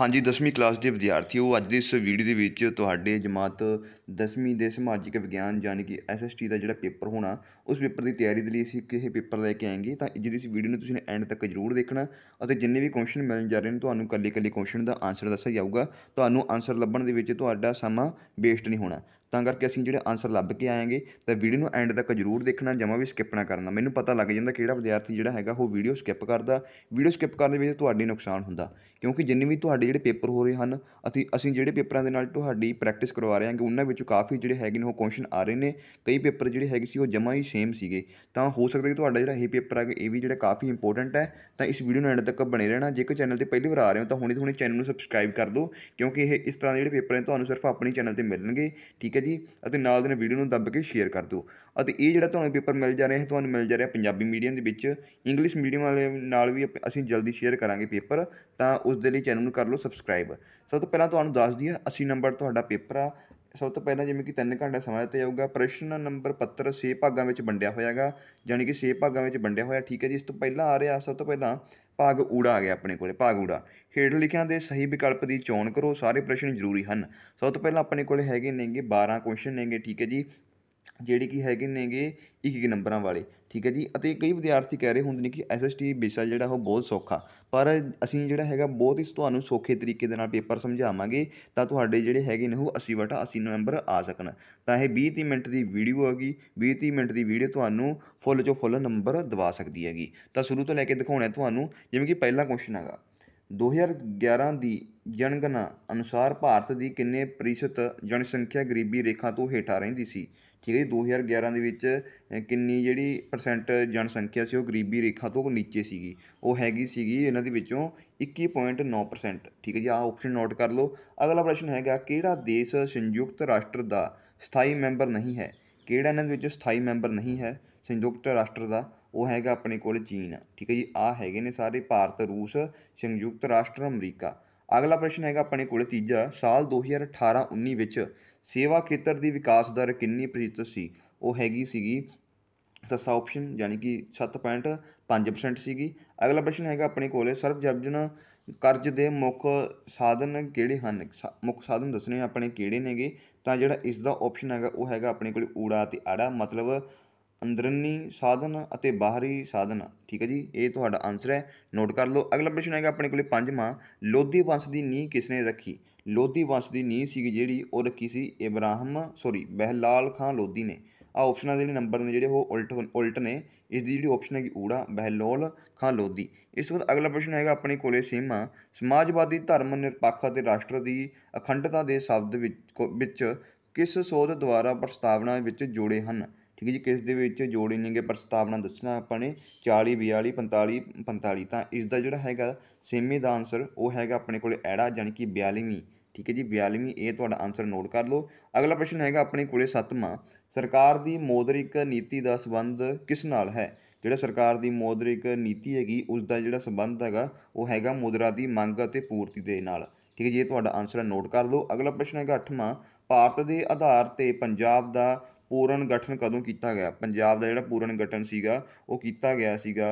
ਹਾਂਜੀ 10ਵੀਂ ਕਲਾਸ ਦੇ ਵਿਦਿਆਰਥੀਓ ਅੱਜ ਦੀ ਇਸ ਵੀਡੀਓ ਦੇ ਵਿੱਚ ਤੁਹਾਡੇ ਜਮਾਤ 10ਵੀਂ ਦੇ ਸਮਾਜਿਕ ਵਿਗਿਆਨ ਯਾਨੀ ਕਿ ਐਸਐਸਟੀ ਦਾ ਜਿਹੜਾ ਪੇਪਰ ਹੋਣਾ ਉਸ ਪੇਪਰ ਦੀ ਤਿਆਰੀ ਦੇ ਲਈ ਅਸੀਂ ਕਿਹੇ ਪੇਪਰ ਲੈ ਕੇ ਆਏਗੇ ਤਾਂ ਜਿਹਦੀ ਇਸ ਵੀਡੀਓ ਨੂੰ ਤੁਸੀਂ ਐਂਡ ਤੱਕ ਜ਼ਰੂਰ ਦੇਖਣਾ ਅਤੇ ਜਿੰਨੇ ਵੀ ਕੁਐਸਚਨ ਮਿਲਣ ਜਾ ਰਹੇ ਨੇ ਤੁਹਾਨੂੰ ਕੱਲੇ ਕੱਲੇ ਕੁਐਸਚਨ ਦਾ ਆਨਸਰ ਦੱਸਿਆ ਜਾਊਗਾ ਤੁਹਾਨੂੰ ਆਨਸਰ ਲੱਭਣ ਦੇ ਵਿੱਚ ਤੁਹਾਡਾ ਸਮਾਂ ਵੇਸਟ ਨਹੀਂ ਹੋਣਾ ਤਾਂ ਕਰਕੇ ਅਸੀਂ ਜਿਹੜੇ ਆਨਸਰ ਲੱਭ ਕੇ ਆਏਗੇ ਤਾਂ ਵੀਡੀਓ ਨੂੰ ਐਂਡ ਤੱਕ ਜ਼ਰੂਰ ਦੇਖਣਾ ਜਮਾ ਵੀ ਸਕਿਪ ਨਾ ਕਰਨਾ ਮੈਨੂੰ ਪਤਾ ਲੱਗ ਜਾਂਦਾ ਕਿਹੜਾ ਵਿਦਿਆਰਥੀ ਜਿਹੜਾ ਹੈਗਾ ਉਹ ਵੀਡੀਓ ਸਕਿਪ ਕਰਦਾ ਵੀਡੀਓ ਸਕਿਪ ਕਰਨ ਦੇ ਵਿੱਚ ਤੁਹਾਡੀ ਨੁਕਸਾਨ ਹੁੰਦਾ ਕਿਉਂਕਿ ਜਿੰਨੇ ਵੀ ਤੁਹਾਡੇ ਜਿਹੜੇ ਪੇਪਰ ਹੋ ਰਹੇ ਹਨ ਅਸੀਂ ਅਸੀਂ ਜਿਹੜੇ ਪੇਪਰਾਂ ਦੇ ਨਾਲ ਤੁਹਾਡੀ ਪ੍ਰੈਕਟਿਸ ਕਰਵਾ ਰਹੇ ਹਾਂਗੇ ਉਹਨਾਂ ਵਿੱਚੋਂ ਕਾਫੀ ਜਿਹੜੇ ਹੈਗੇ ਨੇ ਉਹ ਕੁਐਸਚਨ ਆ ਰਹੇ ਨੇ ਕਈ ਪੇਪਰ ਜਿਹੜੇ ਹੈਗੇ ਸੀ ਉਹ ਜਮਾ ਹੀ ਸੇਮ ਸੀਗੇ ਤਾਂ ਹੋ ਸਕਦਾ ਕਿ ਤੁਹਾਡਾ ਜਿਹੜਾ ਇਹ ਪੇਪਰ ਹੈਗਾ ਇਹ ਵੀ ਜਿਹੜਾ ਕਾਫੀ ਇੰਪੋਰਟੈਂਟ ਹੈ ਤਾਂ ਇਸ ਵੀਡੀਓ ਨੂੰ ਐਂਡ ਤੱਕ ਬਣੇ ਰਹਿਣਾ ਜੇਕਰ ਚੈਨਲ ਤੇ ਪਹਿਲੀ ਵਾਰ ਆ ਰਹੇ ਹੋ ਤਾਂ ਹੁਣੇ ਹੁਣੇ ਚੈਨਲ ਨੂੰ ਸਬਸਕ੍ਰਾਈਬ ਕਰ ਦਿਓ ਕਿਉਂਕਿ ਇਹ ਇਸ ਤਰ੍ਹਾਂ ਦੇ ਜਿਹੜੇ ਪੇਪਰ ਨੇ ਤੁਹਾਨੂੰ ਸਿਰਫ ਆਪਣੀ ਚੈਨਲ ਤੇ ਮਿਲਣਗੇ ਠੀਕ ਠੀਕ ਹੈ ਜੀ ਅਤੇ ਨਾਲ ਦੇ ਨਾਲ ਵੀਡੀਓ ਨੂੰ ਦੱਬ ਕੇ ਸ਼ੇਅਰ ਕਰ ਦਿਓ ਅਤੇ ਇਹ ਜਿਹੜਾ ਤੁਹਾਨੂੰ ਪੇਪਰ ਮਿਲ ਜਾ ਰਿਹਾ ਹੈ ਤੁਹਾਨੂੰ ਮਿਲ ਜਾ ਰਿਹਾ ਪੰਜਾਬੀ ਮੀਡੀਅਮ ਦੇ ਵਿੱਚ ਇੰਗਲਿਸ਼ ਮੀਡੀਅਮ ਵਾਲੇ ਨਾਲ ਵੀ ਅਸੀਂ ਜਲਦੀ ਸ਼ੇਅਰ ਕਰਾਂਗੇ ਪੇਪਰ ਤਾਂ ਉਸ ਦੇ ਲਈ ਚੈਨਲ ਨੂੰ ਕਰ ਲਓ ਸਬਸਕ੍ਰਾਈਬ ਸਭ ਤੋਂ ਪਹਿਲਾਂ ਤੁਹਾਨੂੰ ਦੱਸ ਦਈਏ 80 ਨੰਬਰ ਤੁਹਾਡਾ ਪੇਪਰ ਆ ਸਭ ਤੋਂ ਪਹਿਲਾਂ ਜਿਵੇਂ ਕਿ 3 ਘੰਟੇ ਸਮਾਂ ਦਿੱਤਾ ਜਾਊਗਾ ਪ੍ਰਸ਼ਨ ਨੰਬਰ ਪੱਤਰ 6 ਭਾਗਾਂ ਵਿੱਚ ਵੰਡਿਆ ਹੋਇਆਗਾ ਯਾਨੀ ਕਿ 6 ਭਾਗਾਂ ਵਿੱਚ ਵੰਡਿਆ ਹੋਇਆ ਠੀਕ ਹੈ ਜੀ ਇਸ ਤੋਂ ਪਹਿਲਾਂ ਆ ਰਿਹਾ ਸਭ ਤੋਂ ਪਹਿਲਾਂ ਭਾਗ ਊੜਾ ਆ ਗਿਆ ਆਪਣੇ ਕੋਲੇ ਭਾਗ ਊੜਾ ਹੇਠ ਲਿਖਿਆਂ ਦੇ ਸਹੀ ਵਿਕਲਪ ਦੀ ਚੋਣ ਕਰੋ ਸਾਰੇ ਪ੍ਰਸ਼ਨ ਜ਼ਰੂਰੀ ਹਨ ਸਭ ਤੋਂ ਪਹਿਲਾਂ ਆਪਣੇ ਕੋਲੇ ਹੈਗੇ ਨੇਗੇ 12 ਕੁਐਸਚਨ ਨੇਗੇ ਠੀਕ ਹੈ ਜੀ ਜਿਹੜੇ ਕਿ ਹੈਗੇ ਨੇਗੇ ਇੱਕ ਇੱਕ ਨੰਬਰਾਂ ਵਾਲੇ ਠੀਕ ਹੈ ਜੀ ਅਤੇ ਕਈ ਵਿਦਿਆਰਥੀ ਕਹਿ ਰਹੇ ਹੁੰਦੇ ਨੇ ਕਿ ਐਸਐਸਟੀ ਵਿਸ਼ਾ ਜਿਹੜਾ ਉਹ ਬਹੁਤ ਸੌਖਾ ਪਰ ਅਸੀਂ ਜਿਹੜਾ ਹੈਗਾ ਬਹੁਤ ਹੀ ਤੁਹਾਨੂੰ ਸੌਖੇ ਤਰੀਕੇ ਦੇ ਨਾਲ ਪੇਪਰ ਸਮਝਾਵਾਂਗੇ ਤਾਂ ਤੁਹਾਡੇ ਜਿਹੜੇ ਹੈਗੇ ਨੇ ਉਹ 80 ਵਟਾ 80 ਨਵੰਬਰ ਆ ਸਕਣ ਤਾਂ ਇਹ 20 30 ਮਿੰਟ ਦੀ ਵੀਡੀਓ ਹੈਗੀ 20 30 ਮਿੰਟ ਦੀ ਵੀਡੀਓ ਤੁਹਾਨੂੰ ਫੁੱਲ ਚੋਂ ਫੁੱਲ ਨੰਬਰ ਦਵਾ ਸਕਦੀ ਹੈਗੀ ਤਾਂ ਸ਼ੁਰੂ ਤੋਂ ਲੈ ਕੇ ਦਿਖਾਉਣਾ ਤੁਹਾਨੂੰ ਜਿਵੇਂ ਕਿ ਪਹਿਲਾ ਕੁਐਸਚਨ ਹੈਗਾ 2011 ਦੀ ਜਨਗਣਨਾ ਅਨੁਸਾਰ ਭਾਰਤ ਦੀ ਕਿੰਨੇ ਪ੍ਰਤੀਸ਼ਤ ਜਨਸੰਖਿਆ ਗਰੀਬੀ ਰੇਖਾ ਤੋਂ ਹੇਠਾਂ ਰਹਿੰਦੀ ਸੀ ਠੀਕ ਹੈ ਜੀ 2011 ਦੇ ਵਿੱਚ ਕਿੰਨੀ ਜਿਹੜੀ ਪਰਸੈਂਟ ਜਨਸੰਖਿਆ ਸੀ ਉਹ ਗਰੀਬੀ ਰੇਖਾ ਤੋਂ ਨੀਚੇ ਸੀਗੀ ਉਹ ਹੈਗੀ ਸੀਗੀ ਇਹਨਾਂ ਦੇ ਵਿੱਚੋਂ 21.9% ਠੀਕ ਹੈ ਜੀ ਆਹ ਆਪਸ਼ਨ ਨੋਟ ਕਰ ਲਓ ਅਗਲਾ ਪ੍ਰਸ਼ਨ ਹੈਗਾ ਕਿਹੜਾ ਦੇਸ਼ ਸੰਯੁਕਤ ਰਾਸ਼ਟਰ ਦਾ ਸਥਾਈ ਮੈਂਬਰ ਨਹੀਂ ਹੈ ਕਿਹੜਾ ਇਹਨਾਂ ਦੇ ਵਿੱਚ ਸਥਾਈ ਮੈਂਬਰ ਨਹੀਂ ਹੈ ਸੰਯੁਕਤ ਰਾਸ਼ਟਰ ਦਾ ਉਹ ਹੈਗਾ ਆਪਣੇ ਕੋਲ ਚੀਨ ਠੀਕ ਹੈ ਜੀ ਆ ਹੈਗੇ ਨੇ ਸਾਰੇ ਭਾਰਤ ਰੂਸ ਸੰਯੁਕਤ ਰਾਸ਼ਟਰ ਅਮਰੀਕਾ ਅਗਲਾ ਪ੍ਰਸ਼ਨ ਹੈਗਾ ਆਪਣੇ ਕੋਲ ਤੀਜਾ ਸਾਲ 2018-19 ਵਿੱਚ ਸੇਵਾ ਖੇਤਰ ਦੀ ਵਿਕਾਸ ਦਰ ਕਿੰਨੀ ਪ੍ਰਤੀਸ਼ਤ ਸੀ ਉਹ ਹੈਗੀ ਸੀਗੀ ਸਸਾ ਆਪਸ਼ਨ ਯਾਨੀ ਕਿ 7.5% ਸੀਗੀ ਅਗਲਾ ਪ੍ਰਸ਼ਨ ਹੈਗਾ ਆਪਣੇ ਕੋਲੇ ਸਰਵਜਨ ਕਰਜ਼ ਦੇ ਮੁੱਖ ਸਾਧਨ ਕਿਹੜੇ ਹਨ ਮੁੱਖ ਸਾਧਨ ਦੱਸਣੇ ਆਪਣੇ ਕਿਹੜੇ ਨੇਗੇ ਤਾਂ ਜਿਹੜਾ ਇਸ ਦਾ ਆਪਸ਼ਨ ਹੈਗਾ ਉਹ ਹੈਗਾ ਆਪਣੇ ਕੋਲੇ ਊੜਾ ਤੇ ਆੜਾ ਮਤਲਬ ਅੰਦਰਨੀ ਸਾਧਨ ਅਤੇ ਬਾਹਰੀ ਸਾਧਨ ਠੀਕ ਹੈ ਜੀ ਇਹ ਤੁਹਾਡਾ ਆਨਸਰ ਹੈ ਨੋਟ ਕਰ ਲਓ ਅਗਲਾ ਪ੍ਰਸ਼ਨ ਹੈਗਾ ਆਪਣੇ ਕੋਲੇ ਪੰਜਵਾਂ ਲੋਧੀ ਵੰਸ਼ ਦੀ ਨੀਂਹ ਕਿਸਨੇ ਰੱਖੀ ਲੋਧੀ ਵੰਸ਼ ਦੀ ਨੀਂਹ ਸੀ ਜਿਹੜੀ ਉਹ ਰੱਖੀ ਸੀ ਇਬਰਾਹਿਮ ਸੌਰੀ ਬਹਿਲਾਲ ਖਾਨ ਲੋਧੀ ਨੇ ਆ ਆਪਸ਼ਨਾਂ ਦੇ ਜਿਹੜੇ ਨੰਬਰ ਨੇ ਜਿਹੜੇ ਉਹ ਉਲਟ ਉਲਟ ਨੇ ਇਸ ਦੀ ਜਿਹੜੀ ਆਪਸ਼ਨ ਹੈਗੀ ਊੜਾ ਬਹਿਲੋਲ ਖਾਂ ਲੋਧੀ ਇਸ ਤੋਂ ਬਾਅਦ ਅਗਲਾ ਪ੍ਰਸ਼ਨ ਹੈਗਾ ਆਪਣੇ ਕੋਲੇ ਸੀਮਾ ਸਮਾਜਵਾਦੀ ਧਰਮ ਨਿਰਪੱਖ ਅਤੇ ਰਾਸ਼ਟਰ ਦੀ ਅਖੰਡਤਾ ਦੇ ਸ਼ਬਦ ਵਿੱਚ ਵਿੱਚ ਕਿਸ ਸੋਧ ਦੁਆਰਾ ਪ੍ਰਸਤਾਵਨਾ ਵਿੱਚ ਜੋੜੇ ਹਨ ਠੀਕ ਹੈ ਜੀ ਕਿਸ ਦੇ ਵਿੱਚ ਜੋੜੇ ਨੇਗੇ ਪ੍ਰਸਤਾਵਨਾ ਦੱਸਣਾ ਆਪਾਂ ਨੇ 40 42 45 45 ਤਾਂ ਇਸ ਦਾ ਜਿਹੜਾ ਹੈਗਾ ਸੇਮੀ ਦਾ ਆਨਸਰ ਉਹ ਹੈਗਾ ਆਪਣੇ ਕੋਲੇ ਐੜਾ ਜਾਨਕੀ ਕਿ 42ਵੀਂ ਠੀਕ ਹੈ ਜੀ 42ਵੀਂ ਇਹ ਤੁਹਾਡਾ ਆਨਸਰ ਨੋਟ ਕਰ ਲਓ ਅਗਲਾ ਪ੍ਰਸ਼ਨ ਹੈਗਾ ਆਪਣੇ ਕੋਲੇ 7ਵਾਂ ਸਰਕਾਰ ਦੀ ਮੌਦਰਿਕ ਨੀਤੀ ਦਾ ਸਬੰਧ ਕਿਸ ਨਾਲ ਹੈ ਜਿਹੜਾ ਸਰਕਾਰ ਦੀ ਮੌਦਰਿਕ ਨੀਤੀ ਹੈਗੀ ਉਸ ਦਾ ਜਿਹੜਾ ਸਬੰਧ ਹੈਗਾ ਉਹ ਹੈਗਾ ਮੁਦਰਾ ਦੀ ਮੰਗ ਅਤੇ ਪੂਰਤੀ ਦੇ ਨਾਲ ਠੀਕ ਹੈ ਜੀ ਇਹ ਤੁਹਾਡਾ ਆਨਸਰ ਨੋਟ ਕਰ ਲਓ ਅਗਲਾ ਪ੍ਰਸ਼ਨ ਹੈਗਾ 8ਵਾਂ ਭਾਰਤ ਦੇ ਆਧਾਰ ਤੇ ਪੰਜਾਬ ਦਾ ਪੂਰਨ ਗਠਨ ਕਦੋਂ ਕੀਤਾ ਗਿਆ ਪੰਜਾਬ ਦਾ ਜਿਹੜਾ ਪੂਰਨ ਗਠਨ ਸੀਗਾ ਉਹ ਕੀਤਾ ਗਿਆ ਸੀਗਾ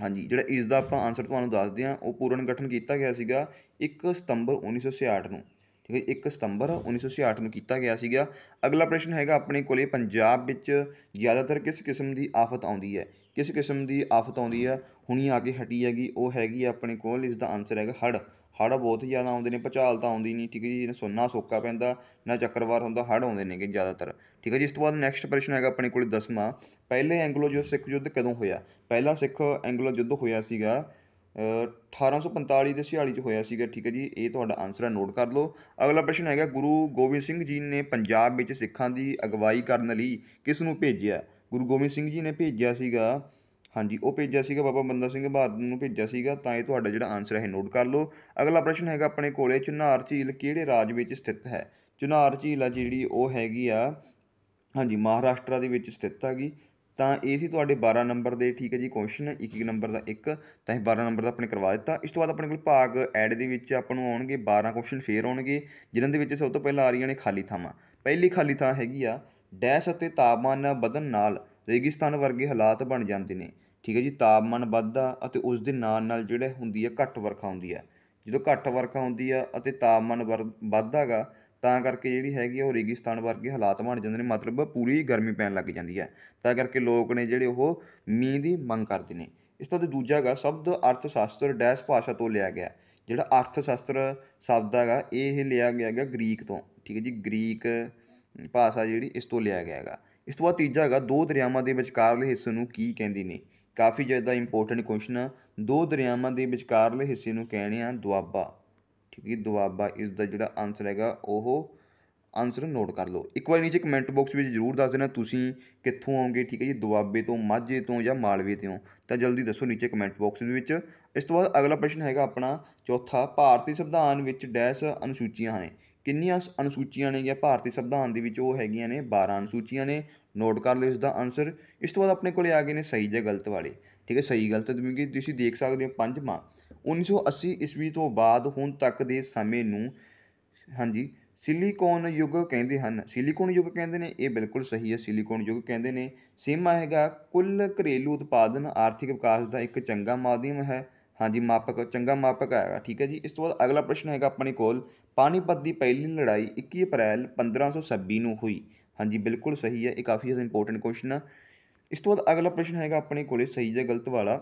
ਹਾਂਜੀ ਜਿਹੜਾ ਇਸ ਦਾ ਆਪਾਂ ਆਨਸਰ ਤੁਹਾਨੂੰ ਦੱਸਦੇ ਹਾਂ ਉਹ ਪੂਰਨ ਗਠਨ ਕੀਤਾ ਗਿਆ ਸੀਗਾ 1 ਸਤੰਬਰ 1966 ਨੂੰ ਠੀਕ ਹੈ 1 ਸਤੰਬਰ 1966 ਨੂੰ ਕੀਤਾ ਗਿਆ ਸੀਗਾ ਅਗਲਾ ਪ੍ਰਸ਼ਨ ਹੈਗਾ ਆਪਣੇ ਕੋਲੇ ਪੰਜਾਬ ਵਿੱਚ ਜ਼ਿਆਦਾਤਰ ਕਿਸ ਕਿਸਮ ਦੀ ਆਫਤ ਆਉਂਦੀ ਹੈ ਕਿਸ ਕਿਸਮ ਦੀ ਆਫਤ ਆਉਂਦੀ ਹੈ ਹੁਣੀ ਆ ਕੇ ਹਟੀ ਹੈਗੀ ਉਹ ਹੈਗੀ ਆਪਣੇ ਕੋਲ ਇਸ ਦਾ ਆਨਸਰ ਹੈਗਾ ਹੜ ਹੜ ਬਹੁਤ ਜ਼ਿਆਦਾ ਆਉਂਦੇ ਨੇ ਭਚਾਲ ਤਾਂ ਆਉਂਦੀ ਨਹੀਂ ਠੀਕ ਹੈ ਜੀ ਨਾ ਸੋਨਾ ਸੋਕਾ ਪੈਂਦਾ ਨਾ ਚੱਕਰਵਾਰ ਹੁੰਦਾ ਹੜ ਆਉਂਦੇ ਨੇਗੇ ਜ਼ਿਆਦਾਤਰ ਠੀਕ ਹੈ ਜੀ ਇਸ ਤੋਂ ਬਾਅਦ ਨੈਕਸਟ ਪ੍ਰਸ਼ਨ ਹੈਗਾ ਆਪਣੇ ਕੋਲ 10ਵਾਂ ਪਹਿਲੇ ਐਂਗਲੋ ਜੋ ਸਿੱਖ ਯੁੱਧ ਕਦੋਂ ਹੋਇਆ ਪਹਿਲਾ ਸਿੱਖ ਐਂਗਲੋ ਯੁੱਧ ਹੋਇਆ ਸੀਗਾ 1845 ਦੇ 46 ਚ ਹੋਇਆ ਸੀਗਾ ਠੀਕ ਹੈ ਜੀ ਇਹ ਤੁਹਾਡਾ ਆਨਸਰ ਹੈ ਨੋਟ ਕਰ ਲਓ ਅਗਲਾ ਪ੍ਰਸ਼ਨ ਹੈਗਾ ਗੁਰੂ ਗੋਬਿੰਦ ਸਿੰਘ ਜੀ ਨੇ ਪੰਜਾਬ ਵਿੱਚ ਸਿੱਖਾਂ ਦੀ ਅਗਵਾਈ ਕਰਨ ਲਈ ਕਿਸ ਨੂੰ ਭੇਜਿਆ ਗੁਰੂ ਗੋਬਿੰਦ ਸਿੰਘ ਜੀ ਨੇ ਭੇਜਿਆ ਸੀਗਾ ਹਾਂਜੀ ਉਹ ਭੇਜਿਆ ਸੀਗਾ ਬਾਬਾ ਬੰਦਾ ਸਿੰਘ ਬਹਾਦਰ ਨੂੰ ਭੇਜਿਆ ਸੀਗਾ ਤਾਂ ਇਹ ਤੁਹਾਡਾ ਜਿਹੜਾ ਆਨਸਰ ਹੈ ਨੋਟ ਕਰ ਲਓ ਅਗਲਾ ਪ੍ਰਸ਼ਨ ਹੈਗਾ ਆਪਣੇ ਕੋਲੇ ਚੁਨਾਰ ਝੀਲ ਕਿਹੜੇ ਰਾਜ ਵਿੱਚ ਸਥਿਤ ਹੈ ਚੁਨਾਰ ਝੀਲ ਆ ਜਿਹੜੀ ਉਹ ਹੈਗੀ ਆ ਹਾਂਜੀ ਮਹਾਰਾਸ਼ਟਰ ਦੇ ਵਿੱਚ ਸਥਿਤ ਹੈਗੀ ਤਾਂ ਇਹ ਸੀ ਤੁਹਾਡੇ 12 ਨੰਬਰ ਦੇ ਠੀਕ ਹੈ ਜੀ ਕੁਐਸਚਨ 21 ਨੰਬਰ ਦਾ ਇੱਕ ਤਾਂ ਇਹ 12 ਨੰਬਰ ਦਾ ਆਪਣੇ ਕਰਵਾ ਦਿੱਤਾ ਇਸ ਤੋਂ ਬਾਅਦ ਆਪਣੇ ਕੋਲ ਭਾਗ ਐਡ ਦੇ ਵਿੱਚ ਆਪਾਂ ਨੂੰ ਆਉਣਗੇ 12 ਕੁਐਸਚਨ ਫੇਰ ਆਉਣਗੇ ਜਿਨ੍ਹਾਂ ਦੇ ਵਿੱਚ ਸਭ ਤੋਂ ਪਹਿਲਾਂ ਆ ਰਹੀਆਂ ਨੇ ਖਾਲੀ ਥਾਵਾਂ ਪਹਿਲੀ ਖਾਲੀ ਥਾਂ ਹੈਗੀ ਆ ਡੈਸ਼ ਅਤੇ ਤਾਪਮਾਨ ਵਧਣ ਨਾਲ ਰੇਗਿਸਤਾਨ ਵਰਗੇ ਹਾਲਾਤ ਬਣ ਜਾਂਦੇ ਨੇ ਠੀਕ ਹੈ ਜੀ ਤਾਪਮਾਨ ਵੱਧਦਾ ਅਤੇ ਉਸ ਦੇ ਨਾਲ ਨਾਲ ਜਿਹੜਾ ਹੁੰਦੀ ਹੈ ਘੱਟ ਵਰਖਾ ਹੁੰਦੀ ਹੈ ਜਦੋਂ ਘੱਟ ਵਰਖਾ ਹੁੰਦੀ ਆ ਅਤੇ ਤਾਪਮਾਨ ਵੱਧਦਾਗਾ ਤਾਂ ਕਰਕੇ ਜਿਹੜੀ ਹੈਗੀ ਉਹ ਰੇਗਿਸਤਾਨ ਵਰਗੇ ਹਾਲਾਤ ਬਣ ਜਾਂਦੇ ਨੇ ਮਤਲਬ ਪੂਰੀ ਗਰਮੀ ਪੈਣ ਲੱਗ ਜਾਂਦੀ ਹੈ ਤਾਂ ਕਰਕੇ ਲੋਕ ਨੇ ਜਿਹੜੇ ਉਹ ਮੀਂਹ ਦੀ ਮੰਗ ਕਰਦੇ ਨੇ ਇਸ ਤੋਂ ਦੂਜਾ ਹੈਗਾ ਸ਼ਬਦ ਅਰਥ ਸ਼ਾਸਤਰ ਡੈਸ਼ ਭਾਸ਼ਾ ਤੋਂ ਲਿਆ ਗਿਆ ਜਿਹੜਾ ਅਰਥ ਸ਼ਾਸਤਰ ਸ਼ਬਦ ਹੈਗਾ ਇਹ ਲਿਆ ਗਿਆ ਹੈਗਾ ਗ੍ਰੀਕ ਤੋਂ ਠੀਕ ਹੈ ਜੀ ਗ੍ਰੀਕ ਭਾਸ਼ਾ ਜਿਹੜੀ ਇਸ ਤੋਂ ਲਿਆ ਗਿਆ ਹੈਗਾ ਇਸ ਤੋਂ ਬਾਅਦ ਤੀਜਾ ਹੈਗਾ ਦੋ ਦਰਿਆਵਾਂ ਦੇ ਵਿਚਕਾਰਲੇ ਹਿੱਸੇ ਨੂੰ ਕੀ ਕਹਿੰਦੇ ਨੇ ਕਾਫੀ ਜ਼ਿਆਦਾ ਇੰਪੋਰਟੈਂਟ ਕੁਐਸਚਨ ਆ ਦੋ ਦਰਿਆਵਾਂ ਦੇ ਵਿਚਕਾਰਲੇ ਹਿੱਸੇ ਨੂੰ ਕਹਿੰਦੇ ਆ ਦੁਆਬਾ ਠੀਕ ਹੈ ਦੁਆਬਾ ਇਸ ਦਾ ਜਿਹੜਾ ਆਨਸਰ ਹੈਗਾ ਉਹ ਆਨਸਰ ਨੋਟ ਕਰ ਲਓ ਇੱਕ ਵਾਰ ਨੀਚੇ ਕਮੈਂਟ ਬਾਕਸ ਵਿੱਚ ਜ਼ਰੂਰ ਦੱਸ ਦੇਣਾ ਤੁਸੀਂ ਕਿੱਥੋਂ ਆਉਂਗੇ ਠੀਕ ਹੈ ਜੀ ਦੁਆਬੇ ਤੋਂ ਮਾਝੇ ਤੋਂ ਜਾਂ ਮਾਲਵੇ ਤੋਂ ਤਾਂ ਜਲਦੀ ਦੱਸੋ ਨੀਚੇ ਕਮੈਂਟ ਬਾਕਸ ਦੇ ਵਿੱਚ ਇਸ ਤੋਂ ਬਾਅਦ ਅਗਲਾ ਪ੍ਰਸ਼ਨ ਹੈਗਾ ਆਪਣਾ ਚੌਥਾ ਭਾਰਤੀ ਸੰਵਿਧਾਨ ਵਿੱਚ ਡੈਸ਼ ਅਨੁਸੂਚੀਆਂ ਨੇ ਕਿੰਨੀਆਂ ਅਨੁਸੂਚੀਆਂ ਨੇ ਜਾਂ ਭਾਰਤੀ ਸੰਵਿਧਾਨ ਦੇ ਵਿੱਚ ਉਹ ਹੈਗੀਆਂ ਨੇ 12 ਅਨੁਸੂਚੀਆਂ ਨੇ ਨੋਟ ਕਰ ਲਓ ਇਸ ਦਾ ਆਨਸਰ ਇਸ ਤੋਂ ਬਾਅਦ ਆਪਣੇ ਕੋਲੇ ਆ ਗਏ ਨੇ ਸਹੀ ਜਾਂ ਗਲਤ ਵਾਲੇ ਠੀਕ ਹੈ ਸਹੀ ਗਲਤ ਤੁਸੀਂ ਦੇਖ ਸਕਦੇ ਹੋ ਪੰਜਵਾਂ 1980 ਈਸਵੀ ਤੋਂ ਬਾਅਦ ਹੁਣ ਤੱਕ ਦੇ ਸਮੇਂ ਨੂੰ ਹਾਂਜੀ ਸਿਲੀਕੋਨ ਯੁੱਗ ਕਹਿੰਦੇ ਹਨ ਸਿਲੀਕੋਨ ਯੁੱਗ ਕਹਿੰਦੇ ਨੇ ਇਹ ਬਿਲਕੁਲ ਸਹੀ ਹੈ ਸਿਲੀਕੋਨ ਯੁੱਗ ਕਹਿੰਦੇ ਨੇ ਸੇਮਾ ਹੈਗਾ ਕੁੱਲ ਘਰੇਲੂ ਉਤਪਾਦਨ ਆਰਥਿਕ ਵਿਕਾਸ ਦਾ ਇੱਕ ਚੰਗਾ ਮਾਧਿਅਮ ਹੈ ਹਾਂਜੀ ਮਾਪਕ ਚੰਗਾ ਮਾਪਕ ਆਏਗਾ ਠੀਕ ਹੈ ਜੀ ਇਸ ਤੋਂ ਬਾਅਦ ਅਗਲਾ ਪ੍ਰਸ਼ਨ ਹੈਗਾ ਆਪਣੇ ਕੋਲ ਪਾਣੀਪਤ ਦੀ ਪਹਿਲੀ ਲੜਾਈ 21 ਅਪ੍ਰੈਲ 1526 ਨੂੰ ਹੋਈ ਹਾਂਜੀ ਬਿਲਕੁਲ ਸਹੀ ਹੈ ਇਹ ਕਾਫੀ ਜ਼ਿਆਦਾ ਇੰਪੋਰਟੈਂਟ ਕੁਐਸਚਨ ਹੈ ਇਸ ਤੋਂ ਬਾਅਦ ਅਗਲਾ ਪ੍ਰਸ਼ਨ ਹੈਗਾ ਆਪਣੇ ਕੋਲੇ ਸਹੀ ਜਾਂ ਗਲਤ ਵਾਲਾ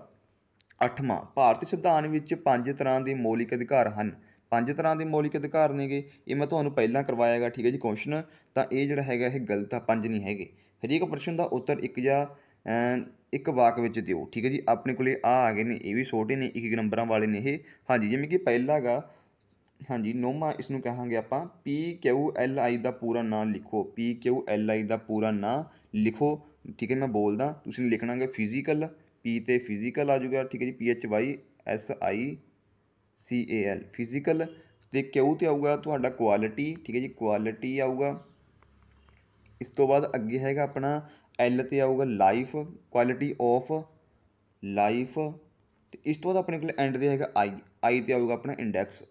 ਅੱਠਵਾਂ ਭਾਰਤੀ ਸੰਵਿਧਾਨ ਵਿੱਚ ਪੰਜ ਤਰ੍ਹਾਂ ਦੇ ਮੌਲਿਕ ਅਧਿਕਾਰ ਹਨ ਪੰਜ ਤਰ੍ਹਾਂ ਦੇ ਮੌਲਿਕ ਅਧਿਕਾਰ ਨੇਗੇ ਇਹ ਮੈਂ ਤੁਹਾਨੂੰ ਪਹਿਲਾਂ ਕਰਵਾਇਆਗਾ ਠੀਕ ਹੈ ਜੀ ਕੁਐਸਚਨ ਤਾਂ ਇਹ ਜਿਹੜਾ ਹੈਗਾ ਇਹ ਗਲਤ ਆ ਪੰਜ ਨਹੀਂ ਹੈਗੇ ਹਰੇਕ ਪ੍ਰਸ਼ਨ ਦਾ ਉੱਤਰ ਇੱਕ ਜਾਂ ਇੱਕ ਵਾਕ ਵਿੱਚ ਦਿਓ ਠੀਕ ਹੈ ਜੀ ਆਪਣੇ ਕੋਲੇ ਆ ਆ ਗਏ ਨੇ ਇਹ ਵੀ ਛੋਟੇ ਨੇ ਇੱਕ ਇੱਕ ਨੰਬਰਾਂ ਵਾਲੇ ਨੇ ਇਹ ਹਾਂਜੀ ਜਿਵੇਂ ਕਿ ਪਹਿਲਾਗਾ ਹਾਂਜੀ ਨੋਮਾ ਇਸ ਨੂੰ ਕਹਾਂਗੇ ਆਪਾਂ ਪੀ ਕਿਊ ਐਲ ਆਈ ਦਾ ਪੂਰਾ ਨਾਮ ਲਿਖੋ ਪੀ ਕਿਊ ਐਲ ਆਈ ਦਾ ਪੂਰਾ ਨਾਮ ਲਿਖੋ ਠੀਕ ਹੈ ਮੈਂ ਬੋਲਦਾ ਤੁਸੀਂ ਲਿਖਣਾਗੇ ਫਿਜ਼ੀਕਲ ਪੀ ਤੇ ਫਿਜ਼ੀਕਲ ਆ ਜਾਊਗਾ ਠੀਕ ਹੈ ਜੀ P H Y S I C A L physical ਤੇ ਕਿਉ ਤੇ ਆਊਗਾ ਤੁਹਾਡਾ ਕੁਆਲਿਟੀ ਠੀਕ ਹੈ ਜੀ ਕੁਆਲਿਟੀ ਆਊਗਾ ਇਸ ਤੋਂ ਬਾਅਦ ਅੱਗੇ ਹੈਗਾ ਆਪਣਾ ਐਲ ਤੇ ਆਊਗਾ ਲਾਈਫ ਕੁਆਲਿਟੀ ਆਫ ਲਾਈਫ ਤੇ ਇਸ ਤੋਂ ਬਾਅਦ ਆਪਣੇ ਕੋਲ ਐਂਡ ਦੇ ਹੈਗਾ ਆਈ ਆਈ ਤੇ ਆਊਗਾ ਆਪਣਾ ਇੰਡੈਕਸ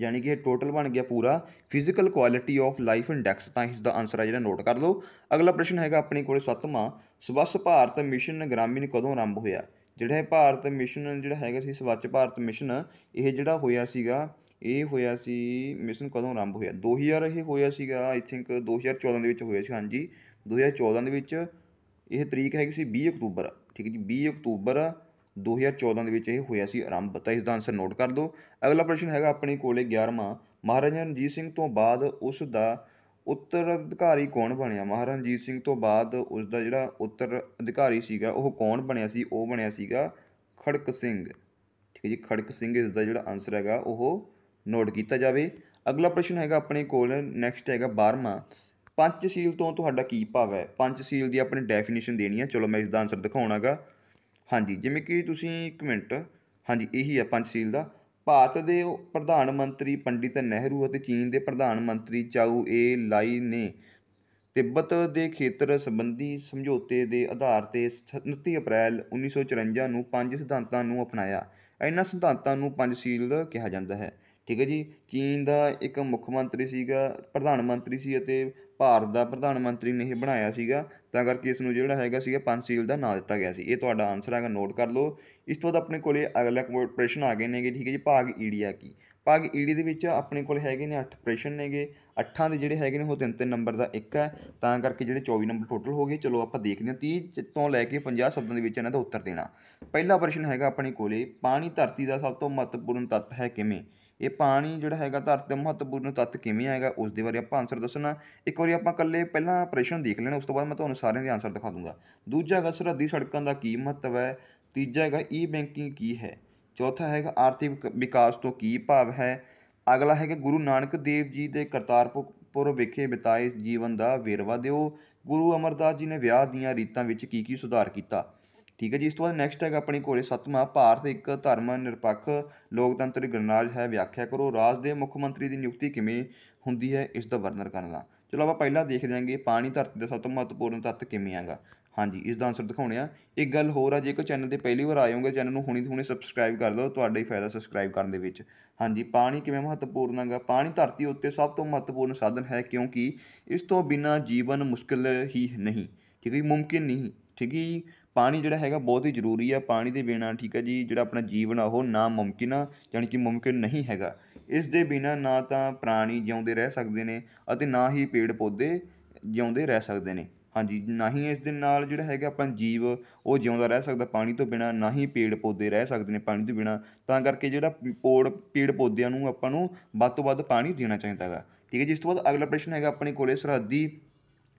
ਯਾਨੀ ਕਿ ਇਹ ਟੋਟਲ ਬਣ ਗਿਆ ਪੂਰਾ physical quality of life index ਤਾਂ ਇਸ ਦਾ ਆਨਸਰ ਹੈ ਜਿਹੜਾ ਨੋਟ ਕਰ ਲਓ ਅਗਲਾ ਪ੍ਰਸ਼ਨ ਹੈਗਾ ਆਪਣੇ ਕੋਲ ਸੱਤਵਾਂ ਸਵੱਛ ਭਾਰਤ ਮਿਸ਼ਨ ਗ੍ਰਾਮੀਣ ਕਦੋਂ ਆਰੰਭ ਹੋਇਆ ਜਿਹੜਾ ਭਾਰਤ ਮਿਸ਼ਨ ਜਿਹੜਾ ਹੈਗਾ ਸੀ ਸਵੱਛ ਭਾਰਤ ਮਿਸ਼ਨ ਇਹ ਜਿਹੜਾ ਹੋਇਆ ਸੀਗਾ ਇਹ ਹੋਇਆ ਸੀ ਮਿਸ਼ਨ ਕਦੋਂ ਆਰੰਭ ਹੋਇਆ 2000 ਇਹ ਹੋਇਆ ਸੀਗਾ ਆਈ ਥਿੰਕ 2014 ਦੇ ਵਿੱਚ ਹੋਇਆ ਸੀ ਹਾਂਜੀ 2014 ਦੇ ਵਿੱਚ ਇਹ ਤਰੀਕ ਹੈਗੀ ਸੀ 20 ਅਕਤੂਬਰ ਠੀਕ ਹੈ ਜੀ 20 ਅਕਤੂਬਰ 2014 ਦੇ ਵਿੱਚ ਇਹ ਹੋਇਆ ਸੀ ਆਰੰਭ ਤਾਂ ਇਸ ਦਾ ਆਨਸਰ ਨੋਟ ਕਰ ਦਿਓ ਅਗਲਾ ਪ੍ਰਸ਼ਨ ਹੈਗਾ ਆਪਣੇ ਕੋਲੇ 11ਵਾਂ ਮਹਾਰਾਜਾ ਰਣਜੀਤ ਸਿੰਘ ਤੋਂ ਬਾਅਦ ਉਸ ਦਾ ਉੱਤਰ ਅਧਿਕਾਰੀ ਕੌਣ ਬਣਿਆ ਮਹਾਰਾਜਾ ਰਣਜੀਤ ਸਿੰਘ ਤੋਂ ਬਾਅਦ ਉਸ ਦਾ ਜਿਹੜਾ ਉੱਤਰ ਅਧਿਕਾਰੀ ਸੀਗਾ ਉਹ ਕੌਣ ਬਣਿਆ ਸੀ ਉਹ ਬਣਿਆ ਸੀਗਾ ਖੜਕ ਸਿੰਘ ਠੀਕ ਹੈ ਜੀ ਖੜਕ ਸਿੰਘ ਇਸ ਦਾ ਜਿਹੜਾ ਆਨਸਰ ਹੈਗਾ ਉਹ ਨੋਟ ਕੀਤਾ ਜਾਵੇ ਅਗਲਾ ਪ੍ਰਸ਼ਨ ਹੈਗਾ ਆਪਣੇ ਕੋਲ ਨੈਕਸਟ ਹੈਗਾ 12ਵਾਂ ਪੰਚਸ਼ੀਲ ਤੋਂ ਤੁਹਾਡਾ ਕੀ ਭਾਵ ਹੈ ਪੰਚਸ਼ੀਲ ਦੀ ਆਪਣੀ ਡੈਫੀਨੇਸ਼ਨ ਦੇਣੀ ਹੈ ਚਲੋ ਮੈਂ ਇਸ ਦਾ ਆਨਸਰ ਦਿਖਾਉਣਾਗਾ ਹਾਂਜੀ ਜਿਵੇਂ ਕਿ ਤੁਸੀਂ ਇੱਕ ਮਿੰਟ ਹਾਂਜੀ ਇਹੀ ਹੈ ਪੰਚਸ਼ੀਲ ਦਾ ਭਾਰਤ ਦੇ ਪ੍ਰਧਾਨ ਮੰਤਰੀ ਪੰਡਿਤ ਨਹਿਰੂ ਅਤੇ ਚੀਨ ਦੇ ਪ੍ਰਧਾਨ ਮੰਤਰੀ ਚਾਊ ਏ ਲਾਈ ਨੇ ਤਿੱਬਤ ਦੇ ਖੇਤਰ ਸੰਬੰਧੀ ਸਮਝੌਤੇ ਦੇ ਆਧਾਰ ਤੇ 29 ਅਪ੍ਰੈਲ 1954 ਨੂੰ ਪੰਜ ਸਿਧਾਂਤਾਂ ਨੂੰ ਅਪਣਾਇਆ ਇਹਨਾਂ ਸਿਧਾਂਤਾਂ ਨੂੰ ਪੰਜ ਸੀਲ ਕਿਹਾ ਜਾਂਦਾ ਹੈ ਠੀਕ ਹੈ ਜੀ ਚੀਨ ਦਾ ਇੱਕ ਮੁੱਖ ਮੰਤਰੀ ਸੀਗਾ ਪ੍ਰਧਾਨ ਮੰਤਰੀ ਸੀ ਅਤੇ ਭਾਰਤ ਦਾ ਪ੍ਰਧਾਨ ਮੰਤਰੀ ਨੇ ਇਹ ਬਣਾਇਆ ਸੀਗਾ ਤਾਂ ਕਰਕੇ ਇਸ ਨੂੰ ਜਿਹੜਾ ਹੈਗਾ ਸੀਗਾ ਸੀਲ ਦਾ ਨਾਂ ਦਿੱਤਾ ਗਿਆ ਸੀ ਇਹ ਤੁਹਾਡਾ ਆਨਸਰ ਹੈਗਾ ਨੋਟ ਕਰ ਲਓ ਇਸ ਤੋਂ ਬਾਅਦ ਆਪਣੇ ਕੋਲੇ ਅਗਲਾ ਪ੍ਰਸ਼ਨ ਆ ਗਏ ਨੇਗੇ ਠੀਕ ਹੈ ਜੀ ਭਾਗ ਆ ਕੀ ਭਾਗ ਈਡੀ ਦੇ ਵਿੱਚ ਆਪਣੇ ਕੋਲ ਹੈਗੇ ਨੇ 8 ਪ੍ਰਸ਼ਨ ਨੇਗੇ 8ਾਂ ਦੇ ਜਿਹੜੇ ਹੈਗੇ ਨੇ ਉਹ ਤਿੰਨ ਤਿੰਨ ਨੰਬਰ ਦਾ ਇੱਕ ਹੈ ਤਾਂ ਕਰਕੇ ਜਿਹੜੇ 24 ਨੰਬਰ ਟੋਟਲ ਹੋ ਗਏ ਚਲੋ ਆਪਾਂ ਦੇਖਦੇ ਹਾਂ 30 ਤੋਂ ਲੈ ਕੇ 50 ਸ਼ਬਦਾਂ ਦੇ ਵਿੱਚ ਇਹਨਾਂ ਦਾ ਉੱਤਰ ਦੇਣਾ ਪਹਿਲਾ ਪ੍ਰਸ਼ਨ ਹੈਗਾ ਆਪਣੇ ਕੋਲੇ ਪਾਣੀ ਧਰਤੀ ਦਾ ਸਭ ਤੋਂ ਮਹੱਤਵਪੂਰਨ ਤੱਤ ਹੈ ਕਿਵੇਂ ਇਹ ਪਾਣੀ ਜਿਹੜਾ ਹੈਗਾ ਧਰਤੀ ਦੇ ਮਹੱਤਵਪੂਰਨ ਤੱਤ ਕਿਵੇਂ ਆਏਗਾ ਉਸ ਦੇ ਬਾਰੇ ਆਪਾਂ ਆਨਸਰ ਦੱਸਣਾ ਇੱਕ ਵਾਰੀ ਆਪਾਂ ਇਕੱਲੇ ਪਹਿਲਾਂ ਪ੍ਰਸ਼ਨ ਦੇਖ ਲੈਣਾ ਉਸ ਤੋਂ ਬਾਅਦ ਮੈਂ ਤੁਹਾਨੂੰ ਸਾਰਿਆਂ ਦੇ ਆਨਸਰ ਦਿਖਾ ਦੂੰਗਾ ਦੂਜਾ ਹੈਗਾ ਸਰਹੱਦੀ ਸੜਕਾਂ ਦਾ ਕੀ ਮਹੱਤਵ ਹੈ ਤੀਜਾ ਹੈਗਾ ਈ e ਬੈਂਕਿੰਗ ਕੀ ਹੈ ਚੌਥਾ ਹੈਗਾ ਆਰਥਿਕ ਵਿਕਾਸ ਤੋਂ ਕੀ ਭਾਵ ਹੈ ਅਗਲਾ ਹੈਗਾ ਗੁਰੂ ਨਾਨਕ ਦੇਵ ਜੀ ਦੇ ਕਰਤਾਰਪੁਰ ਵਿਖੇ ਬਿਤਾਏ ਜੀਵਨ ਦਾ ਵੇਰਵਾ ਦਿਓ ਗੁਰੂ ਅਮਰਦਾਸ ਜੀ ਨੇ ਵਿਆਹ ਦੀਆਂ ਰੀਤਾਂ ਵਿੱਚ ਕੀ ਕੀ ਸੁਧਾਰ ਕੀਤਾ ਠੀਕ ਹੈ ਜੀ ਇਸ ਤੋਂ ਬਾਅਦ ਨੈਕਸਟ ਹੈਗਾ ਆਪਣੀ ਕੋਲੇ ਸੱਤਵਾਂ ਭਾਰਤ ਇੱਕ ਧਰਮ ਨਿਰਪੱਖ ਲੋਕਤੰਤਰੀ ਗਣਰਾਜ ਹੈ ਵਿਆਖਿਆ ਕਰੋ ਰਾਜ ਦੇ ਮੁੱਖ ਮੰਤਰੀ ਦੀ ਨਿਯੁਕਤੀ ਕਿਵੇਂ ਹੁੰਦੀ ਹੈ ਇਸ ਦਾ ਵਰਣਨ ਕਰਨਾ ਚਲੋ ਆਪਾਂ ਪਹਿਲਾਂ ਦੇਖ ਲਾਂਗੇ ਪਾਣੀ ਧਰਤੀ ਦਾ ਸਭ ਤੋਂ ਮਹੱਤਵਪੂਰਨ ਤੱਤ ਕਿਵੇਂ ਹੈਗਾ ਹਾਂਜੀ ਇਸ ਦਾ ਆਨਸਰ ਦਿਖਾਉਣੇ ਆ ਇੱਕ ਗੱਲ ਹੋਰ ਆ ਜੇਕਰ ਚੈਨਲ ਤੇ ਪਹਿਲੀ ਵਾਰ ਆਏ ਹੋਗੇ ਚੈਨਲ ਨੂੰ ਹੁਣੀ ਹੁਣੀ ਸਬਸਕ੍ਰਾਈਬ ਕਰ ਲਓ ਤੁਹਾਡਾ ਹੀ ਫਾਇਦਾ ਸਬਸਕ੍ਰਾਈਬ ਕਰਨ ਦੇ ਵਿੱਚ ਹਾਂਜੀ ਪਾਣੀ ਕਿਵੇਂ ਮਹੱਤਵਪੂਰਨ ਹੈਗਾ ਪਾਣੀ ਧਰਤੀ ਉੱਤੇ ਸਭ ਤੋਂ ਮਹੱਤਵਪੂਰਨ ਸਾਧਨ ਹੈ ਕਿਉਂਕਿ ਇਸ ਤੋਂ ਬਿਨਾ ਜੀਵਨ ਮੁਸ਼ਕਿਲ ਹੀ ਨਹੀਂ ਠੀਕ ਹੈ ਮੁਮਕਿਨ ਨਹੀਂ ਠੀਕ ਹੈ ਪਾਣੀ ਜਿਹੜਾ ਹੈਗਾ ਬਹੁਤ ਹੀ ਜ਼ਰੂਰੀ ਆ ਪਾਣੀ ਦੇ ਬਿਨਾ ਠੀਕ ਹੈ ਜੀ ਜਿਹੜਾ ਆਪਣਾ ਜੀਵਨ ਆ ਉਹ ਨਾ ਮੁਮਕਿਨ ਆ ਯਾਨੀ ਕਿ ਮੁਮਕਿਨ ਨਹੀਂ ਹੈਗਾ ਇਸ ਦੇ ਬਿਨਾ ਨਾ ਤਾਂ ਪ੍ਰਾਣੀ ਜਿਉਂਦੇ ਰਹਿ ਸਕਦੇ ਨੇ ਅਤੇ ਨਾ ਹੀ ਪੇੜ ਪੌਦੇ ਜਿਉਂਦੇ ਰਹਿ ਸਕਦੇ ਨੇ ਹਾਂਜੀ ਨਾ ਹੀ ਇਸ ਦੇ ਨਾਲ ਜਿਹੜਾ ਹੈਗਾ ਆਪਾਂ ਜੀਵ ਉਹ ਜਿਉਂਦਾ ਰਹਿ ਸਕਦਾ ਪਾਣੀ ਤੋਂ ਬਿਨਾ ਨਾ ਹੀ ਪੇੜ ਪੌਦੇ ਰਹਿ ਸਕਦੇ ਨੇ ਪਾਣੀ ਤੋਂ ਬਿਨਾ ਤਾਂ ਕਰਕੇ ਜਿਹੜਾ ਪੋੜ ਪੇੜ ਪੌਦਿਆਂ ਨੂੰ ਆਪਾਂ ਨੂੰ ਵੱਧ ਤੋਂ ਵੱਧ ਪਾਣੀ ਦੇਣਾ ਚਾਹੀਦਾ ਹੈਗਾ ਠੀਕ ਹੈ ਜੀ ਇਸ ਤੋਂ ਬਾਅਦ ਅਗਲਾ ਪ੍ਰਸ਼ਨ ਹੈਗਾ ਆਪਣੇ ਕੋਲੇ ਸਰਹੱਦੀ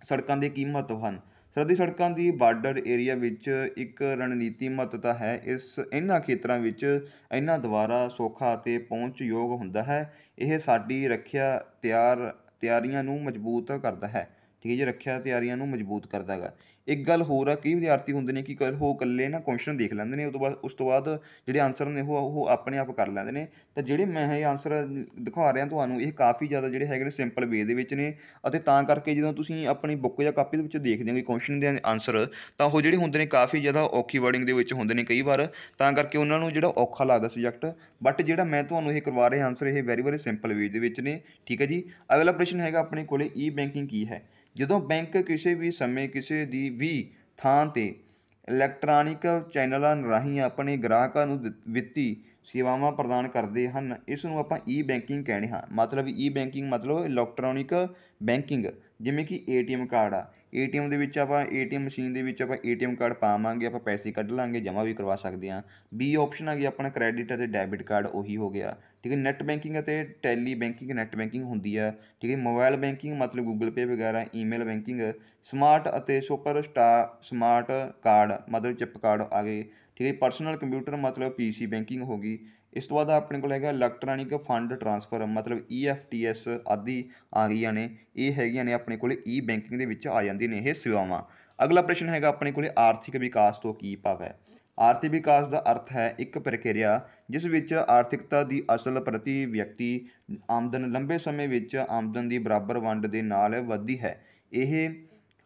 ਸੜਕਾਂ ਦੇ ਕੀ ਮਹੱਤਵ ਹਨ ਸਰਦੀ ਸੜਕਾਂ ਦੀ ਬਾਰਡਰ ਏਰੀਆ ਵਿੱਚ ਇੱਕ ਰਣਨੀਤੀ ਮਹੱਤਤਾ ਹੈ ਇਸ ਇਹਨਾਂ ਖੇਤਰਾਂ ਵਿੱਚ ਇਹਨਾਂ ਦੁਆਰਾ ਸੋਖਾ ਅਤੇ ਪਹੁੰਚਯੋਗ ਹੁੰਦਾ ਹੈ ਇਹ ਸਾਡੀ ਰੱਖਿਆ ਤਿਆਰ ਤਿਆਰੀਆਂ ਨੂੰ ਮਜ਼ਬੂਤ ਕਰਦਾ ਹੈ ਠੀਕ ਹੈ ਜੀ ਰੱਖਿਆ ਤਿਆਰੀਆਂ ਨੂੰ ਮਜ਼ਬੂਤ ਕਰਦਾ ਹੈਗਾ ਇੱਕ ਗੱਲ ਹੋਰ ਆ ਕਈ ਵਿਦਿਆਰਥੀ ਹੁੰਦੇ ਨੇ ਕਿ ਉਹ ਇਕੱਲੇ ਨਾ ਕੁਐਸਚਨ ਦੇਖ ਲੈਂਦੇ ਨੇ ਉਸ ਤੋਂ ਬਾਅਦ ਉਸ ਤੋਂ ਬਾਅਦ ਜਿਹੜੇ ਆਨਸਰ ਨੇ ਉਹ ਉਹ ਆਪਣੇ ਆਪ ਕਰ ਲੈਂਦੇ ਨੇ ਤਾਂ ਜਿਹੜੇ ਮੈਂ ਇਹ ਆਨਸਰ ਦਿਖਾ ਰਿਹਾ ਤੁਹਾਨੂੰ ਇਹ ਕਾਫੀ ਜ਼ਿਆਦਾ ਜਿਹੜੇ ਹੈਗੇ ਨੇ ਸਿੰਪਲ ਵੇ ਦੇ ਵਿੱਚ ਨੇ ਅਤੇ ਤਾਂ ਕਰਕੇ ਜਦੋਂ ਤੁਸੀਂ ਆਪਣੀ ਬੁੱਕ ਜਾਂ ਕਾਪੀ ਦੇ ਵਿੱਚ ਦੇਖਦੇ ਹੋ ਕੁਐਸਚਨ ਦੇ ਆਨਸਰ ਤਾਂ ਉਹ ਜਿਹੜੇ ਹੁੰਦੇ ਨੇ ਕਾਫੀ ਜ਼ਿਆਦਾ ਔਖੀ ਵਰਡਿੰਗ ਦੇ ਵਿੱਚ ਹੁੰਦੇ ਨੇ ਕਈ ਵਾਰ ਤਾਂ ਕਰਕੇ ਉਹਨਾਂ ਨੂੰ ਜਿਹੜਾ ਔਖਾ ਲੱਗਦਾ ਸਬਜੈਕਟ ਬਟ ਜਿਹੜਾ ਮੈਂ ਤੁਹਾਨੂੰ ਇਹ ਕਰਵਾ ਰਿਹਾ ਆਨਸਰ ਇਹ ਵੈਰੀ ਵੈਰੀ ਸਿੰਪਲ ਵੇ ਦੇ ਵਿੱਚ ਨੇ ਠੀਕ ਹੈ ਜੀ ਅਗਲਾ ਪ੍ਰਸ਼ਨ ਹੈਗਾ ਆਪਣੇ ਕੋਲੇ ਈ ਬੈਂਕਿੰਗ ਕੀ ਹੈ ਜਦੋਂ ਬੈਂਕ ਕਿਸੇ ਵੀ ਸਮੇਂ ਕਿਸੇ ਦੀ ਵੀ ਥਾਂ ਤੇ ਇਲੈਕਟ੍ਰੋਨਿਕ ਚੈਨਲਾਂ ਰਾਹੀਂ ਆਪਣੇ ਗ੍ਰਾਹਕਾਂ ਨੂੰ ਵਿੱਤੀ ਸੇਵਾਵਾਂ ਪ੍ਰਦਾਨ ਕਰਦੇ ਹਨ ਇਸ ਨੂੰ ਆਪਾਂ ਈ ਬੈਂਕਿੰਗ ਕਹਿੰਦੇ ਹਾਂ ਮਤਲਬ ਈ ਬੈਂਕਿੰਗ ਮਤਲਬ ਇਲੈਕਟ੍ਰੋਨਿਕ ਬੈਂਕਿੰਗ ਜਿਵੇਂ ਕਿ ਏਟੀਐਮ ਕਾਰਡ ਆ ਏਟੀਐਮ ਦੇ ਵਿੱਚ ਆਪਾਂ ਏਟੀਐਮ ਮਸ਼ੀਨ ਦੇ ਵਿੱਚ ਆਪਾਂ ਏਟੀਐਮ ਕਾਰਡ ਪਾਵਾਂਗੇ ਆਪਾਂ ਪੈਸੇ ਕੱਢ ਲਾਂਗੇ ਜਮਾ ਵੀ ਕਰਵਾ ਸਕਦੇ ਹਾਂ ਬੀ ਆਪਸ਼ਨ ਆ ਗਿਆ ਆਪਣਾ ਕ੍ਰੈਡਿਟ ਅਤੇ ਡੈਬਿਟ ਕਾਰਡ ਉਹੀ ਹੋ ਗਿਆ ਠੀਕ ਹੈ ਨੈੱਟ ਬੈਂਕਿੰਗ ਅਤੇ ਟੈਲੀ ਬੈਂਕਿੰਗ ਨੈੱਟ ਬੈਂਕਿੰਗ ਹੁੰਦੀ ਆ ਠੀਕ ਹੈ ਮੋਬਾਈਲ ਬੈਂਕਿੰਗ ਮਤਲਬ ਗੂਗਲ ਪੇ ਵਗੈਰਾ ਈਮੇਲ ਬੈਂਕਿੰਗ ਸਮਾਰਟ ਅਤੇ ਸੁਪਰ ਸਟਾਰ ਸਮਾਰਟ ਕਾਰਡ ਮਤਲਬ ਚਿਪ ਕਾਰਡ ਆ ਗਏ ਠੀਕ ਹੈ ਪਰਸਨਲ ਕੰਪਿਊਟਰ ਮਤਲਬ ਪੀਸੀ ਬੈਂਕਿੰਗ ਹੋ ਗਈ ਇਸ ਤੋਂ ਬਾਅਦ ਆਪਣੇ ਕੋਲ ਹੈਗਾ ਇਲੈਕਟ੍ਰੋਨਿਕ ਫੰਡ ਟ੍ਰਾਂਸਫਰ ਮਤਲਬ EFTs ਆਦਿ ਆ ਗਈਆਂ ਨੇ ਇਹ ਹੈਗੀਆਂ ਨੇ ਆਪਣੇ ਕੋਲ ਈ ਬੈਂਕਿੰਗ ਦੇ ਵਿੱਚ ਆ ਜਾਂਦੀਆਂ ਨੇ ਇਹ ਸੇਵਾਵਾਂ ਅਗਲਾ ਪ੍ਰਸ਼ਨ ਹੈਗਾ ਆਪਣੇ ਕੋਲੇ ਆਰਥਿਕ ਵਿਕਾਸ ਤੋਂ ਕੀ ਭਾਵ ਹੈ ਆਰਥਿਕ ਵਿਕਾਸ ਦਾ ਅਰਥ ਹੈ ਇੱਕ ਪ੍ਰਕਿਰਿਆ ਜਿਸ ਵਿੱਚ ਆਰਥਿਕਤਾ ਦੀ ਅਸਲ ਪ੍ਰਤੀ ਵਿਅਕਤੀ ਆਮਦਨ ਲੰਬੇ ਸਮੇਂ ਵਿੱਚ ਆਮਦਨ ਦੀ ਬਰਾਬਰ ਵੰਡ ਦੇ ਨਾਲ ਵਧਦੀ ਹੈ ਇਹ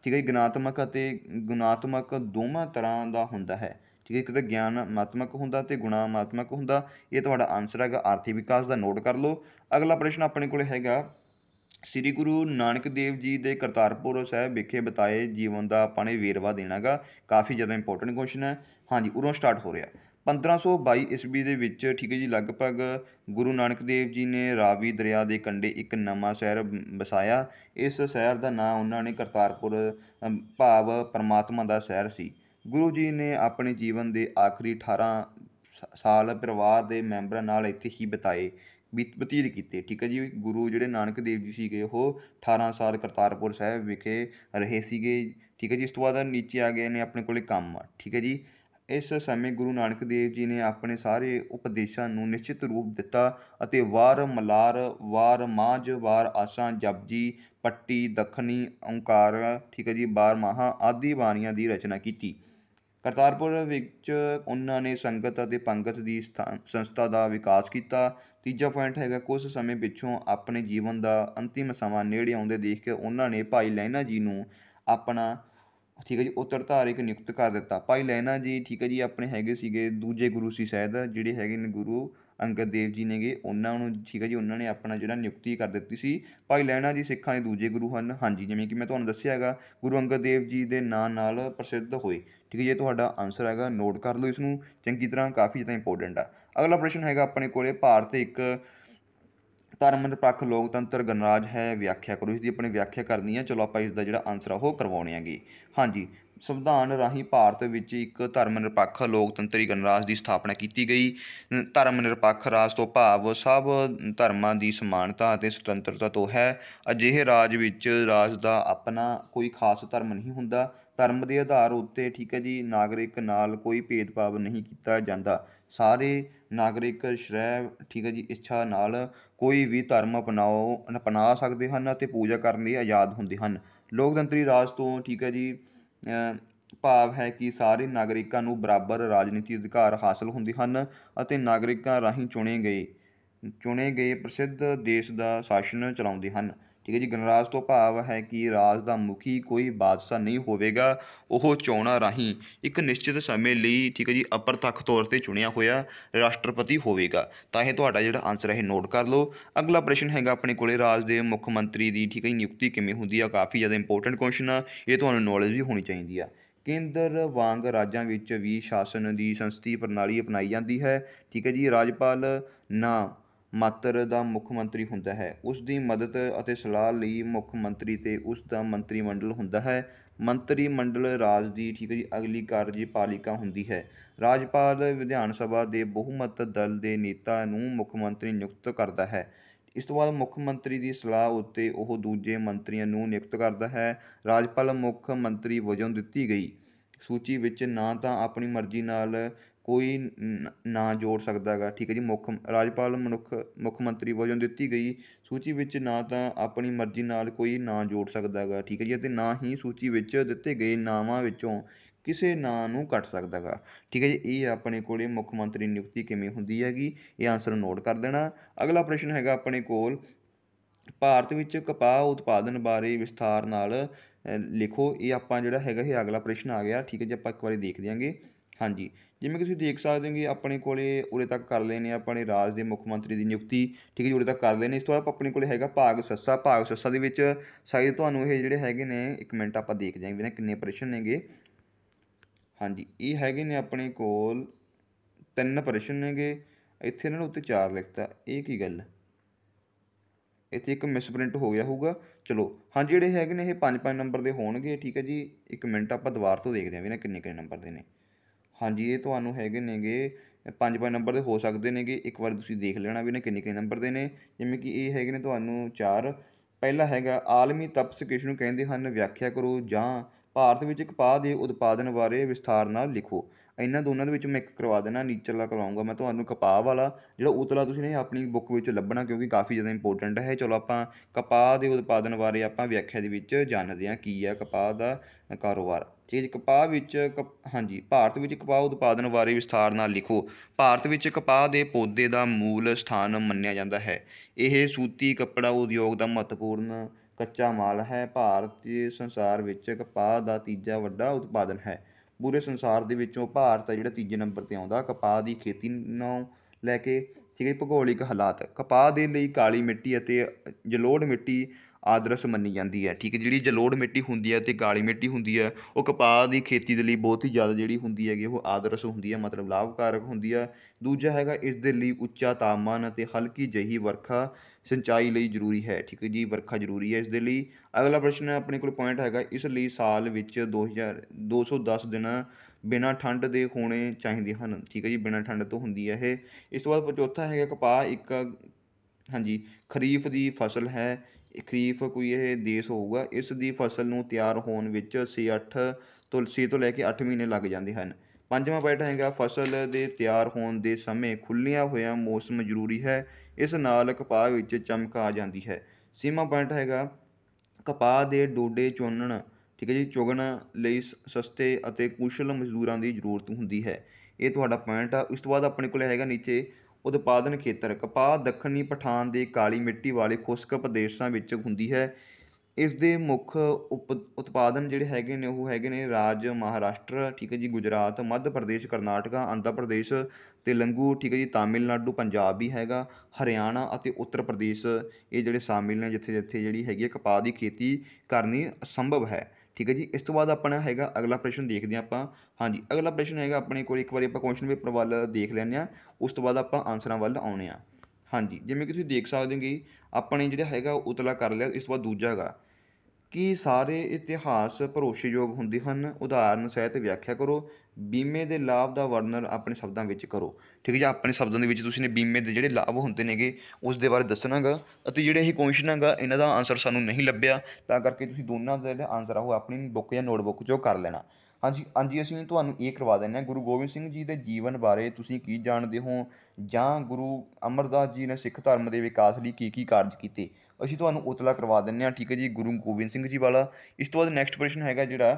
ਠੀਕ ਹੈ ਗਿਆਨਾਤਮਕ ਅਤੇ ਗੁਣਾਤਮਕ ਦੋਵਾਂ ਤਰ੍ਹਾਂ ਦਾ ਹੁੰਦਾ ਹੈ ਠੀਕ ਹੈ ਇੱਕ ਤਾਂ ਗਿਆਨਮਾਤਮਕ ਹੁੰਦਾ ਤੇ ਗੁਣਾਤਮਕ ਹੁੰਦਾ ਇਹ ਤੁਹਾਡਾ ਆਨਸਰ ਹੈਗਾ ਆਰਥਿਕ ਵਿਕਾਸ ਦਾ ਨੋਟ ਕਰ ਲਓ ਅਗਲਾ ਪ੍ਰਸ਼ਨ ਆਪਣੇ ਕੋਲ ਹੈਗਾ ਸ੍ਰੀ ਗੁਰੂ ਨਾਨਕ ਦੇਵ ਜੀ ਦੇ ਕਰਤਾਰਪੁਰ ਸਾਹਿਬ ਵਿਖੇ ਬਤਾਏ ਜੀਵਨ ਦਾ ਆਪਾਂ ਨੇ ਵੇਰਵਾ ਦੇਣਾਗਾ ਕਾਫੀ ਜ਼ਿਆਦਾ ਇੰਪੋਰਟੈਂਟ ਕੁਐਸਚਨ ਹੈ ਹਾਂਜੀ ਉਰੋਂ ਸਟਾਰਟ ਹੋ ਰਿਹਾ 1522 ਈਸਵੀ ਦੇ ਵਿੱਚ ਠੀਕ ਹੈ ਜੀ ਲਗਭਗ ਗੁਰੂ ਨਾਨਕ ਦੇਵ ਜੀ ਨੇ ਰਾਵੀ ਦਰਿਆ ਦੇ ਕੰਢੇ ਇੱਕ ਨਵਾਂ ਸ਼ਹਿਰ ਵਸਾਇਆ ਇਸ ਸ਼ਹਿਰ ਦਾ ਨਾਂ ਉਹਨਾਂ ਨੇ ਕਰਤਾਰਪੁਰ ਭਾਵ ਪਰਮਾਤਮਾ ਦਾ ਸ਼ਹਿਰ ਸੀ ਗੁਰੂ ਜੀ ਨੇ ਆਪਣੇ ਜੀਵਨ ਦੇ ਆਖਰੀ 18 ਸਾਲ ਪਰਿਵਾਰ ਦੇ ਮੈਂਬਰਾਂ ਨਾਲ ਇੱਥੇ ਹੀ ਬਿਤਾਏ ਬਤੀਤ ਕੀਤੇ ਠੀਕ ਹੈ ਜੀ ਗੁਰੂ ਜਿਹੜੇ ਨਾਨਕ ਦੇਵ ਜੀ ਸੀਗੇ ਉਹ 18 ਸਾਲ ਕਰਤਾਰਪੁਰ ਸਾਹਿਬ ਵਿਖੇ ਰਹੇ ਸੀਗੇ ਠੀਕ ਹੈ ਜੀ ਇਸ ਤੋਂ ਬਾਅਦ ਨੀਚੇ ਆ ਗਏ ਨੇ ਆਪਣੇ ਕੋਲੇ ਕੰਮ ਠੀਕ ਹੈ ਜੀ ਇਸ ਸਮੇਂ ਗੁਰੂ ਨਾਨਕ ਦੇਵ ਜੀ ਨੇ ਆਪਣੇ ਸਾਰੇ ਉਪਦੇਸ਼ਾਂ ਨੂੰ ਨਿਸ਼ਚਿਤ ਰੂਪ ਦਿੱਤਾ ਅਤੇ ਵਾਰ ਮਲਾਰ ਵਾਰ ਮਾਝ ਵਾਰ ਆਸਾਂ ਜਪਜੀ ਪੱਟੀ ਦਖਣੀ ਓੰਕਾਰ ਠੀਕ ਹੈ ਜੀ ਬਾਰ ਮਾਹਾ ਆਦੀ ਬਾਣੀਆਂ ਦੀ ਰਚਨਾ ਕੀਤੀ ਕਰਤਾਰਪੁਰ ਵਿੱਚ ਉਹਨਾਂ ਨੇ ਸੰਗਤ ਅਤੇ ਪੰਗਤ ਦੀ ਸੰਸਥਾ ਦਾ ਵਿਕਾਸ ਕੀਤਾ ਤੀਜਾ ਪੁਆਇੰਟ ਹੈਗਾ ਕੁਝ ਸਮੇਂ ਪਿੱਛੋਂ ਆਪਣੇ ਜੀਵਨ ਦਾ ਅੰਤਿਮ ਸਮਾਂ ਨੇੜੇ ਆਉਂਦੇ ਦੇਖ ਕੇ ਉਹਨਾਂ ਨੇ ਭਾਈ ਲਹਿਣਾ ਜੀ ਨੂੰ ਆਪਣਾ ਠੀਕ ਹੈ ਜੀ ਉਤਰ ਧਾਰਿਕ ਨਿਯੁਕਤ ਕਰ ਦਿੱਤਾ ਭਾਈ ਲਹਿਣਾ ਜੀ ਠੀਕ ਹੈ ਜੀ ਆਪਣੇ ਹੈਗੇ ਸੀਗੇ ਦੂਜੇ ਗੁਰੂ ਸੀ ਸ਼ਾਇਦ ਜਿਹੜੇ ਹੈਗੇ ਨੇ ਗੁਰੂ ਅੰਗਦ ਦੇਵ ਜੀ ਨੇਗੇ ਉਹਨਾਂ ਨੂੰ ਠੀਕ ਹੈ ਜੀ ਉਹਨਾਂ ਨੇ ਆਪਣਾ ਜਿਹੜਾ ਨਿਯੁਕਤੀ ਕਰ ਦਿੱਤੀ ਸੀ ਭਾਈ ਲਹਿਣਾ ਜੀ ਸਿੱਖਾਂ ਦੇ ਦੂਜੇ ਗੁਰੂ ਹਨ ਹਾਂਜੀ ਜਿਵੇਂ ਕਿ ਮੈਂ ਤੁਹਾਨੂੰ ਦੱਸਿਆ ਹੈਗਾ ਗੁਰੂ ਅੰਗਦ ਦੇਵ ਜੀ ਦੇ ਨਾਂ ਨਾਲ ਪ੍ਰਸਿੱਧ ਹੋਏ ਠੀਕ ਹੈ ਜੀ ਤੁਹਾਡਾ ਆਨਸਰ ਹੈਗਾ ਨੋਟ ਕਰ ਲਓ ਇਸ ਨੂੰ ਚੰਗੀ ਤਰ੍ਹਾਂ ਕਾਫੀ ਜ਼ਿਆਦਾ ਇੰਪੋਰਟੈਂਟ ਆ ਅਗਲਾ ਪ੍ਰਸ਼ਨ ਹੈਗਾ ਆਪਣੇ ਕੋਲੇ ਭਾਰਤ ਇੱਕ ਧਰਮ ਨਿਰਪੱਖ ਲੋਕਤੰਤਰ ਗਣਰਾਜ ਹੈ ਵਿਆਖਿਆ ਕਰੋ ਇਸ ਦੀ ਆਪਣੀ ਵਿਆਖਿਆ ਕਰਨੀ ਹੈ ਚਲੋ ਆਪਾਂ ਇਸ ਦਾ ਜਿਹੜਾ ਆਨਸਰ ਆ ਉਹ ਕਰਵਾਉਣੇ ਆਗੇ ਹਾਂਜੀ ਸੰਵਿਧਾਨ ਰਾਹੀਂ ਭਾਰਤ ਵਿੱਚ ਇੱਕ ਧਰਮ ਨਿਰਪੱਖ ਲੋਕਤੰਤਰੀ ਗਣਰਾਜ ਦੀ ਸਥਾਪਨਾ ਕੀਤੀ ਗਈ ਧਰਮ ਨਿਰਪੱਖ ਰਾਜ ਤੋਂ ਭਾਵ ਸਭ ਧਰਮਾਂ ਦੀ ਸਮਾਨਤਾ ਅਤੇ ਸੁਤੰਤਰਤਾ ਤੋਂ ਹੈ ਅਜਿਹੇ ਰਾਜ ਵਿੱਚ ਰਾਜ ਦਾ ਆਪਣਾ ਕੋਈ ਖਾਸ ਧਰਮ ਨਹੀਂ ਹੁੰਦਾ ਧਰਮ ਦੇ ਆਧਾਰ ਉੱਤੇ ਠੀਕ ਹੈ ਜੀ ਨਾਗਰਿਕ ਨਾਲ ਕੋਈ ਭੇਦਭਾਵ ਨਹੀਂ ਕੀਤਾ ਜਾਂਦਾ ਸਾਰੇ ਨਾਗਰਿਕ ਸ਼੍ਰੈ ਠੀਕ ਹੈ ਜੀ ਇੱਛਾ ਨਾਲ ਕੋਈ ਵੀ ਧਰਮ ਅਪਣਾਓ ਅਪਣਾ ਸਕਦੇ ਹਨ ਅਤੇ ਪੂਜਾ ਕਰਨ ਲਈ ਆਜ਼ਾਦ ਹੁੰਦੇ ਹਨ ਲੋਕਤੰਤਰੀ ਰਾਜ ਤੋਂ ਠੀਕ ਹੈ ਜੀ ਭਾਵ ਹੈ ਕਿ ਸਾਰੇ ਨਾਗਰਿਕਾਂ ਨੂੰ ਬਰਾਬਰ ਰਾਜਨੀਤੀ ਅਧਿਕਾਰ ਹਾਸਲ ਹੁੰਦੇ ਹਨ ਅਤੇ ਨਾਗਰਿਕਾਂ ਰਾਹੀਂ ਚੁਣੇ ਗਏ ਚੁਣੇ ਗਏ ਪ੍ਰਸਿੱਧ ਦੇਸ਼ ਦਾ ਸ਼ਾਸਨ ਚਲਾਉਂਦੇ ਹਨ ਠੀਕ ਹੈ ਜੀ ਗਣਰਾਜ ਤੋਂ ਭਾਵ ਹੈ ਕਿ ਰਾਜ ਦਾ ਮੁਖੀ ਕੋਈ ਬਾਦਸ਼ਾਹ ਨਹੀਂ ਹੋਵੇਗਾ ਉਹ ਚੋਣਾਂ ਰਾਹੀਂ ਇੱਕ ਨਿਸ਼ਚਿਤ ਸਮੇਂ ਲਈ ਠੀਕ ਹੈ ਜੀ ਅਪਰ ਤੌਰ ਤੇ ਚੁਣਿਆ ਹੋਇਆ ਰਾਸ਼ਟਰਪਤੀ ਹੋਵੇਗਾ ਤਾਂ ਇਹ ਤੁਹਾਡਾ ਜਿਹੜਾ ਆਨਸਰ ਹੈ ਨੋਟ ਕਰ ਲਓ ਅਗਲਾ ਪ੍ਰਸ਼ਨ ਹੈਗਾ ਆਪਣੇ ਕੋਲੇ ਰਾਜ ਦੇ ਮੁੱਖ ਮੰਤਰੀ ਦੀ ਠੀਕ ਹੈ ਜੀ ਨਿਯੁਕਤੀ ਕਿਵੇਂ ਹੁੰਦੀ ਆ ਕਾਫੀ ਜ਼ਿਆਦਾ ਇੰਪੋਰਟੈਂਟ ਕੁਐਸਚਨ ਆ ਇਹ ਤੁਹਾਨੂੰ ਨੌਲੇਜ ਵੀ ਹੋਣੀ ਚਾਹੀਦੀ ਆ ਕੇਂਦਰ ਵਾਂਗ ਰਾਜਾਂ ਵਿੱਚ ਵੀ ਸ਼ਾਸਨ ਦੀ ਸੰਸਦੀ ਪ੍ਰਣਾਲੀ ਅਪਣਾਈ ਜਾਂਦੀ ਹੈ ਠੀਕ ਹੈ ਜੀ ਰਾਜਪਾਲ ਨਾ ਮਾਤਰ ਦਾ ਮੁੱਖ ਮੰਤਰੀ ਹੁੰਦਾ ਹੈ ਉਸ ਦੀ ਮਦਦ ਅਤੇ ਸਲਾਹ ਲਈ ਮੁੱਖ ਮੰਤਰੀ ਤੇ ਉਸ ਦਾ ਮੰਤਰੀ ਮੰਡਲ ਹੁੰਦਾ ਹੈ ਮੰਤਰੀ ਮੰਡਲ ਰਾਜ ਦੀ ਠੀਕ ਹੈ ਜੀ ਅਗਲੀ ਕਾਰਜਪਾਲਿਕਾ ਹੁੰਦੀ ਹੈ ਰਾਜਪਾਲ ਵਿਧਾਨ ਸਭਾ ਦੇ ਬਹੁਮਤ ਦਲ ਦੇ ਨੇਤਾ ਨੂੰ ਮੁੱਖ ਮੰਤਰੀ ਨਿਯੁਕਤ ਕਰਦਾ ਹੈ ਇਸ ਤੋਂ ਬਾਅਦ ਮੁੱਖ ਮੰਤਰੀ ਦੀ ਸਲਾਹ ਉੱਤੇ ਉਹ ਦੂਜੇ ਮੰਤਰੀਆਂ ਨੂੰ ਨਿਯੁਕਤ ਕਰਦਾ ਹੈ ਰਾਜਪਾਲ ਮੁੱਖ ਮੰਤਰੀ ਵਜੋਂ ਦਿੱਤੀ ਗਈ ਸੂਚੀ ਵਿੱਚ ਨਾ ਤਾਂ ਆਪਣੀ ਮਰਜ਼ੀ ਨਾਲ ਕੋਈ ਨਾਂ ਜੋੜ ਸਕਦਾ ਹੈਗਾ ਠੀਕ ਹੈ ਜੀ ਮੁੱਖ ਰਾਜਪਾਲ ਮਨੁੱਖ ਮੁੱਖ ਮੰਤਰੀ ਵਜੋਂ ਦਿੱਤੀ ਗਈ ਸੂਚੀ ਵਿੱਚ ਨਾ ਤਾਂ ਆਪਣੀ ਮਰਜ਼ੀ ਨਾਲ ਕੋਈ ਨਾਂ ਜੋੜ ਸਕਦਾ ਹੈਗਾ ਠੀਕ ਹੈ ਜੀ ਅਤੇ ਨਾ ਹੀ ਸੂਚੀ ਵਿੱਚ ਦਿੱਤੇ ਗਏ ਨਾਵਾਂ ਵਿੱਚੋਂ ਕਿਸੇ ਨਾਂ ਨੂੰ ਕੱਟ ਸਕਦਾ ਹੈਗਾ ਠੀਕ ਹੈ ਜੀ ਇਹ ਆਪਣੇ ਕੋਲੇ ਮੁੱਖ ਮੰਤਰੀ ਨਿਯੁਕਤੀ ਕਿਵੇਂ ਹੁੰਦੀ ਹੈਗੀ ਇਹ ਆਨਸਰ ਨੋਟ ਕਰ ਦੇਣਾ ਅਗਲਾ ਪ੍ਰਸ਼ਨ ਹੈਗਾ ਆਪਣੇ ਕੋਲ ਭਾਰਤ ਵਿੱਚ ਕਪਾਹ ਉਤਪਾਦਨ ਬਾਰੇ ਵਿਸਥਾਰ ਨਾਲ ਲਿਖੋ ਇਹ ਆਪਾਂ ਜਿਹੜਾ ਹੈਗਾ ਇਹ ਅਗਲਾ ਪ੍ਰਸ਼ਨ ਆ ਗਿਆ ਠੀਕ ਹੈ ਜੀ ਆਪਾਂ ਇੱਕ ਵਾਰੀ ਦੇਖ ਦਿਆਂਗੇ ਹਾਂਜੀ ਜਿਵੇਂ ਕਿ ਤੁਸੀਂ ਦੇਖ ਸਕਦੇ ਹੋਗੇ ਆਪਣੇ ਕੋਲੇ ਉਰੇ ਤੱਕ ਕਰ ਲੈਨੇ ਆ ਆਪਣੇ ਰਾਜ ਦੇ ਮੁੱਖ ਮੰਤਰੀ ਦੀ ਨਿਯੁਕਤੀ ਠੀਕ ਹੈ ਜੀ ਉਰੇ ਤੱਕ ਕਰ ਲੈਨੇ ਇਸ ਤੋਂ ਬਾਅਦ ਆਪਣੇ ਕੋਲੇ ਹੈਗਾ ਭਾਗ ਸੱਸਾ ਭਾਗ ਸੱਸਾ ਦੇ ਵਿੱਚ ਸਾਈਜ਼ ਤੁਹਾਨੂੰ ਇਹ ਜਿਹੜੇ ਹੈਗੇ ਨੇ ਇੱਕ ਮਿੰਟ ਆਪਾਂ ਦੇਖ ਜਾਵਾਂਗੇ ਨਾ ਕਿੰਨੇ ਪ੍ਰਸ਼ਨ ਨੇਗੇ ਹਾਂਜੀ ਇਹ ਹੈਗੇ ਨੇ ਆਪਣੇ ਕੋਲ ਤਿੰਨ ਪ੍ਰਸ਼ਨ ਨੇਗੇ ਇੱਥੇ ਇਹਨਾਂ ਨੂੰ ਉੱਤੇ ਚਾਰ ਲਿਖਤਾ ਇਹ ਕੀ ਗੱਲ ਇੱਥੇ ਇੱਕ ਮਿਸਪ੍ਰਿੰਟ ਹੋ ਗਿਆ ਹੋਊਗਾ ਚਲੋ ਹਾਂ ਜਿਹੜੇ ਹੈਗੇ ਨੇ ਇਹ 5-5 ਨੰਬਰ ਦੇ ਹੋਣਗੇ ਠੀਕ ਹੈ ਜੀ ਇੱਕ ਮਿੰਟ ਆਪਾਂ ਦੁਬਾਰਾ ਤੋਂ ਦੇਖਦੇ ਆਂ ਵੀ ਨਾ ਕਿੰਨੇ ਕਿੰਨੇ ਨੰਬਰ ਦੇ ਨੇ ਹਾਂਜੀ ਇਹ ਤੁਹਾਨੂੰ ਹੈਗੇ ਨੇਗੇ ਪੰਜ ਪੰਜ ਨੰਬਰ ਦੇ ਹੋ ਸਕਦੇ ਨੇਗੇ ਇੱਕ ਵਾਰ ਤੁਸੀਂ ਦੇਖ ਲੈਣਾ ਵੀ ਇਹਨੇ ਕਿੰਨੇ ਕਿੰਨੇ ਨੰਬਰ ਦੇ ਨੇ ਜਿਵੇਂ ਕਿ ਇਹ ਹੈਗੇ ਨੇ ਤੁਹਾਨੂੰ ਚਾਰ ਪਹਿਲਾ ਹੈਗਾ ਆਲਮੀ ਤਪਸ ਕਿਸ ਨੂੰ ਕਹਿੰਦੇ ਹਨ ਵਿਆਖਿਆ ਕਰੋ ਜਾਂ ਭਾਰਤ ਵਿੱਚ ਕਪਾਹ ਦੇ ਉਤਪਾਦਨ ਬਾਰੇ ਵਿਸਥਾਰ ਨਾਲ ਲਿਖੋ ਇਹਨਾਂ ਦੋਨਾਂ ਦੇ ਵਿੱਚੋਂ ਮੈਂ ਇੱਕ ਕਰਵਾ ਦੇਣਾ ਨੀਚਲਾ ਕਰਵਾਉਂਗਾ ਮੈਂ ਤੁਹਾਨੂੰ ਕਪਾਹ ਵਾਲਾ ਜਿਹੜਾ ਉਤਲਾ ਤੁਸੀਂ ਨੇ ਆਪਣੀ ਬੁੱਕ ਵਿੱਚ ਲੱਭਣਾ ਕਿਉਂਕਿ ਕਾਫੀ ਜ਼ਿਆਦਾ ਇੰਪੋਰਟੈਂਟ ਹੈ ਚਲੋ ਆਪਾਂ ਕਪਾਹ ਦੇ ਉਤਪਾਦਨ ਬਾਰੇ ਆਪਾਂ ਵਿਆਖਿਆ ਦੇ ਵਿੱਚ ਜਾਣਦੇ ਹਾਂ ਕੀ ਹੈ ਕਪਾਹ ਦਾ ਕਾਰੋਬਾਰ ਚੀਜ਼ ਕਪਾਹ ਵਿੱਚ ਹਾਂਜੀ ਭਾਰਤ ਵਿੱਚ ਕਪਾਹ ਉਤਪਾਦਨ ਬਾਰੇ ਵਿਸਥਾਰ ਨਾਲ ਲਿਖੋ ਭਾਰਤ ਵਿੱਚ ਕਪਾਹ ਦੇ ਪੌਦੇ ਦਾ ਮੂਲ ਸਥਾਨ ਮੰਨਿਆ ਜਾਂਦਾ ਹੈ ਇਹ ਸੂਤੀ ਕੱਪੜਾ ਉਦਯੋਗ ਦਾ ਮਹੱਤਵਪੂਰਨ ਕੱਚਾ ਮਾਲ ਹੈ ਭਾਰਤ ਸੰਸਾਰ ਵਿੱਚ ਕਪਾਹ ਦਾ ਤੀਜਾ ਵੱਡਾ ਉਤਪਾਦਨ ਹੈ ਪੂਰੇ ਸੰਸਾਰ ਦੇ ਵਿੱਚੋਂ ਭਾਰਤ ਆ ਜਿਹੜਾ ਤੀਜੇ ਨੰਬਰ ਤੇ ਆਉਂਦਾ ਕਪਾਹ ਦੀ ਖੇਤੀ ਨੂੰ ਲੈ ਕੇ ਠੀਕ ਹੈ ਭੂਗੋਲਿਕ ਹਾਲਾਤ ਕਪਾਹ ਦੇ ਲਈ ਕਾਲੀ ਮਿੱਟੀ ਅਤੇ ਜਲੋੜ ਮਿੱਟੀ ਆਦਰਸ਼ ਮੰਨੀ ਜਾਂਦੀ ਹੈ ਠੀਕ ਹੈ ਜਿਹੜੀ ਜਲੋੜ ਮਿੱਟੀ ਹੁੰਦੀ ਹੈ ਤੇ ਕਾਲੀ ਮਿੱਟੀ ਹੁੰਦੀ ਹੈ ਉਹ ਕਪਾਹ ਦੀ ਖੇਤੀ ਦੇ ਲਈ ਬਹੁਤ ਹੀ ਜ਼ਿਆਦਾ ਜਿਹੜੀ ਹੁੰਦੀ ਹੈਗੀ ਉਹ ਆਦਰਸ਼ ਹੁੰਦੀ ਹੈ ਮਤਲਬ ਲਾਭਕਾਰਕ ਹੁੰਦੀ ਹੈ ਦੂਜਾ ਹੈਗਾ ਇਸ ਦੇ ਲਈ ਉੱਚਾ ਤਾਪਮਾਨ ਅਤੇ ਹਲਕੀ ਜਹੀ ਵਰਖਾ ਸਿੰਚਾਈ ਲਈ ਜ਼ਰੂਰੀ ਹੈ ਠੀਕ ਹੈ ਜੀ ਵਰਖਾ ਜ਼ਰੂਰੀ ਹੈ ਇਸ ਦੇ ਲਈ ਅਗਲਾ ਪ੍ਰਸ਼ਨ ਆਪਣੇ ਕੋਲ ਪੁਆਇੰਟ ਹੈਗਾ ਇਸ ਲਈ ਸਾਲ ਵਿੱਚ 2000 210 ਦਿਨ ਬਿਨਾ ਠੰਡ ਦੇ ਹੋਣੇ ਚਾਹੀਦੇ ਹਨ ਠੀਕ ਹੈ ਜੀ ਬਿਨਾ ਠੰਡ ਤੋਂ ਹੁੰਦੀ ਹੈ ਇਹ ਇਸ ਤੋਂ ਬਾਅਦ ਚੌਥਾ ਹੈਗਾ ਕਪਾਹ ਇੱਕ ਹਾਂਜੀ ਖਰੀਫ ਦੀ ਫਸਲ ਹੈ ਖਰੀਫ ਕੋਈ ਇਹ ਦੇਸ਼ ਹੋਊਗਾ ਇਸ ਦੀ ਫਸਲ ਨੂੰ ਤਿਆਰ ਹੋਣ ਵਿੱਚ 6-8 ਤੋਂ ਤੋਂ ਲੈ ਕੇ 8 ਮਹੀਨੇ ਲੱਗ ਜਾਂਦੇ ਹਨ ਪੰਜਵਾਂ ਪੁਆਇੰਟ ਹੈਗਾ ਫਸਲ ਦੇ ਤਿਆਰ ਹੋਣ ਦੇ ਸਮੇਂ ਖੁੱਲ੍ਹਿਆ ਹੋਇਆ ਮੌਸਮ ਜ਼ਰੂਰੀ ਹੈ ਇਸ ਨਾਲ ਕਪਾਹ ਵਿੱਚ ਚਮਕ ਆ ਜਾਂਦੀ ਹੈ ਸੀਮਾ ਪੁਆਇੰਟ ਹੈਗਾ ਕਪਾਹ ਦੇ ਡੋਡੇ ਚੋਣਨ ਠੀਕ ਹੈ ਜੀ ਚੁਗਣ ਲਈ ਸਸਤੇ ਅਤੇ ਕੁਸ਼ਲ ਮਜ਼ਦੂਰਾਂ ਦੀ ਜ਼ਰੂਰਤ ਹੁੰਦੀ ਹੈ ਇਹ ਤੁਹਾਡਾ ਪੁਆਇੰਟ ਆ ਉਸ ਤੋਂ ਬਾਅਦ ਆਪਣੇ ਕੋਲ ਹੈਗਾ ਨੀਚੇ ਉਤਪਾਦਨ ਖੇਤਰ ਕਪਾਹ ਦੱਖਣੀ ਪਠਾਨ ਦੇ ਕਾਲੀ ਮਿੱਟੀ ਵਾਲੇ ਖੁਸ਼ਕ ਪ੍ਰਦੇਸ਼ਾਂ ਵਿੱਚ ਹੁੰਦੀ ਹੈ ਇਸ ਦੇ ਮੁੱਖ ਉਪ ਉਤਪਾਦਨ ਜਿਹੜੇ ਹੈਗੇ ਨੇ ਉਹ ਹੈਗੇ ਨੇ ਰਾਜ ਮਹਾਰਾਸ਼ਟਰ ਠੀਕ ਹੈ ਜੀ ਗੁਜਰਾਤ ਮੱਧ ਪ੍ਰਦੇਸ਼ ਕਰਨਾਟਕਾ ਆਂਧਰਾ ਪ੍ਰਦੇਸ਼ ਤੇਲੰਗੂ ਠੀਕ ਹੈ ਜੀ ਤਾਮਿਲਨਾਡੂ ਪੰਜਾਬ ਵੀ ਹੈਗਾ ਹਰਿਆਣਾ ਅਤੇ ਉੱਤਰ ਪ੍ਰਦੇਸ਼ ਇਹ ਜਿਹੜੇ ਸ਼ਾਮਿਲ ਨੇ ਜਿੱਥੇ ਜਿੱਥੇ ਜਿਹੜੀ ਹੈਗੀ ਹੈ ਕਪਾਹ ਦੀ ਖੇਤੀ ਕਰਨੀ ਸੰਭਵ ਹੈ ਠੀਕ ਹੈ ਜੀ ਇਸ ਤੋਂ ਬਾਅਦ ਆਪਣਾ ਹੈਗਾ ਅਗਲਾ ਪ੍ਰਸ਼ਨ ਦੇਖਦੇ ਹਾਂ ਆਪਾਂ ਹਾਂਜੀ ਅਗਲਾ ਪ੍ਰਸ਼ਨ ਹੈਗਾ ਆਪਣੇ ਕੋਲ ਇੱਕ ਵਾਰੀ ਆਪਾਂ ਕੁਐਸਚਨ ਪੇਪਰ ਵੱਲ ਦੇਖ ਲੈਂਦੇ ਆ ਉਸ ਤੋਂ ਬਾਅਦ ਆਪਾਂ ਆਨਸਰਾਂ ਵੱਲ ਆਉਣੇ ਆ ਹਾਂਜੀ ਜਿਵੇਂ ਕਿ ਤੁਸੀਂ ਦੇਖ ਸਕਦੇ ਹੋ ਕਿ ਆਪਣੇ ਜਿਹੜਾ ਹੈਗਾ ਉਤਲਾ ਕਰ ਲਿਆ ਇਸ ਤੋਂ ਬਾਅਦ ਦੂਜਾ ਹੈਗਾ ਕਿ ਸਾਰੇ ਇਤਿਹਾਸ ਭਰੋਸੇਯੋਗ ਹੁੰਦੇ ਹਨ ਉਦਾਹਰਨ ਸਹਿਤ ਵਿਆਖਿਆ ਕਰੋ ਬੀਮੇ ਦੇ ਲਾਭ ਦਾ ਵਰਣਨ ਆਪਣੇ ਸ਼ਬਦਾਂ ਵਿੱਚ ਕਰੋ ਠੀਕ ਹੈ ਜੀ ਆਪਣੇ ਸ਼ਬਦਾਂ ਦੇ ਵਿੱਚ ਤੁਸੀਂ ਨੇ ਬੀਮੇ ਦੇ ਜਿਹੜੇ ਲਾਭ ਹੁੰਦੇ ਨੇਗੇ ਉਸ ਦੇ ਬਾਰੇ ਦੱਸਣਾਗਾ ਅਤੇ ਜਿਹੜੇ ਇਹ ਕੁਐਸਚਨ ਹੈਗਾ ਇਹਨਾਂ ਦਾ ਆਨਸਰ ਸਾਨੂੰ ਨਹੀਂ ਲੱਭਿਆ ਤਾਂ ਕਰਕੇ ਤੁਸੀਂ ਦੋਨਾਂ ਦਾ ਜਿਹੜਾ ਆਨਸਰ ਆ ਉਹ ਆਪਣੀ ਬੁੱਕ ਜਾਂ ਨੋਟਬੁੱਕ 'ਚੋਂ ਕਰ ਲੈਣਾ ਹਾਂਜੀ ਹਾਂਜੀ ਅਸੀਂ ਤੁਹਾਨੂੰ ਇਹ ਕਰਵਾ ਦਿੰਦੇ ਹਾਂ ਗੁਰੂ ਗੋਬਿੰਦ ਸਿੰਘ ਜੀ ਦੇ ਜੀਵਨ ਬਾਰੇ ਤੁਸੀਂ ਕੀ ਜਾਣਦੇ ਹੋ ਜਾਂ ਗੁਰੂ ਅਮਰਦਾਸ ਜੀ ਨੇ ਸਿੱਖ ਧਰਮ ਦੇ ਵਿਕਾਸ ਲਈ ਕੀ ਕੀ ਕਾਰਜ ਕੀਤੇ ਅਸੀਂ ਤੁਹਾਨੂੰ ਉਤਲਾ ਕਰਵਾ ਦਿੰਦੇ ਹਾਂ ਠੀਕ ਹੈ ਜੀ ਗੁਰੂ ਗੋਬਿੰਦ ਸਿੰਘ ਜੀ ਵਾਲਾ ਇਸ ਤੋਂ ਬਾਅਦ ਨੈਕਸਟ ਪ੍ਰਸ਼ਨ ਹੈਗਾ ਜਿਹੜਾ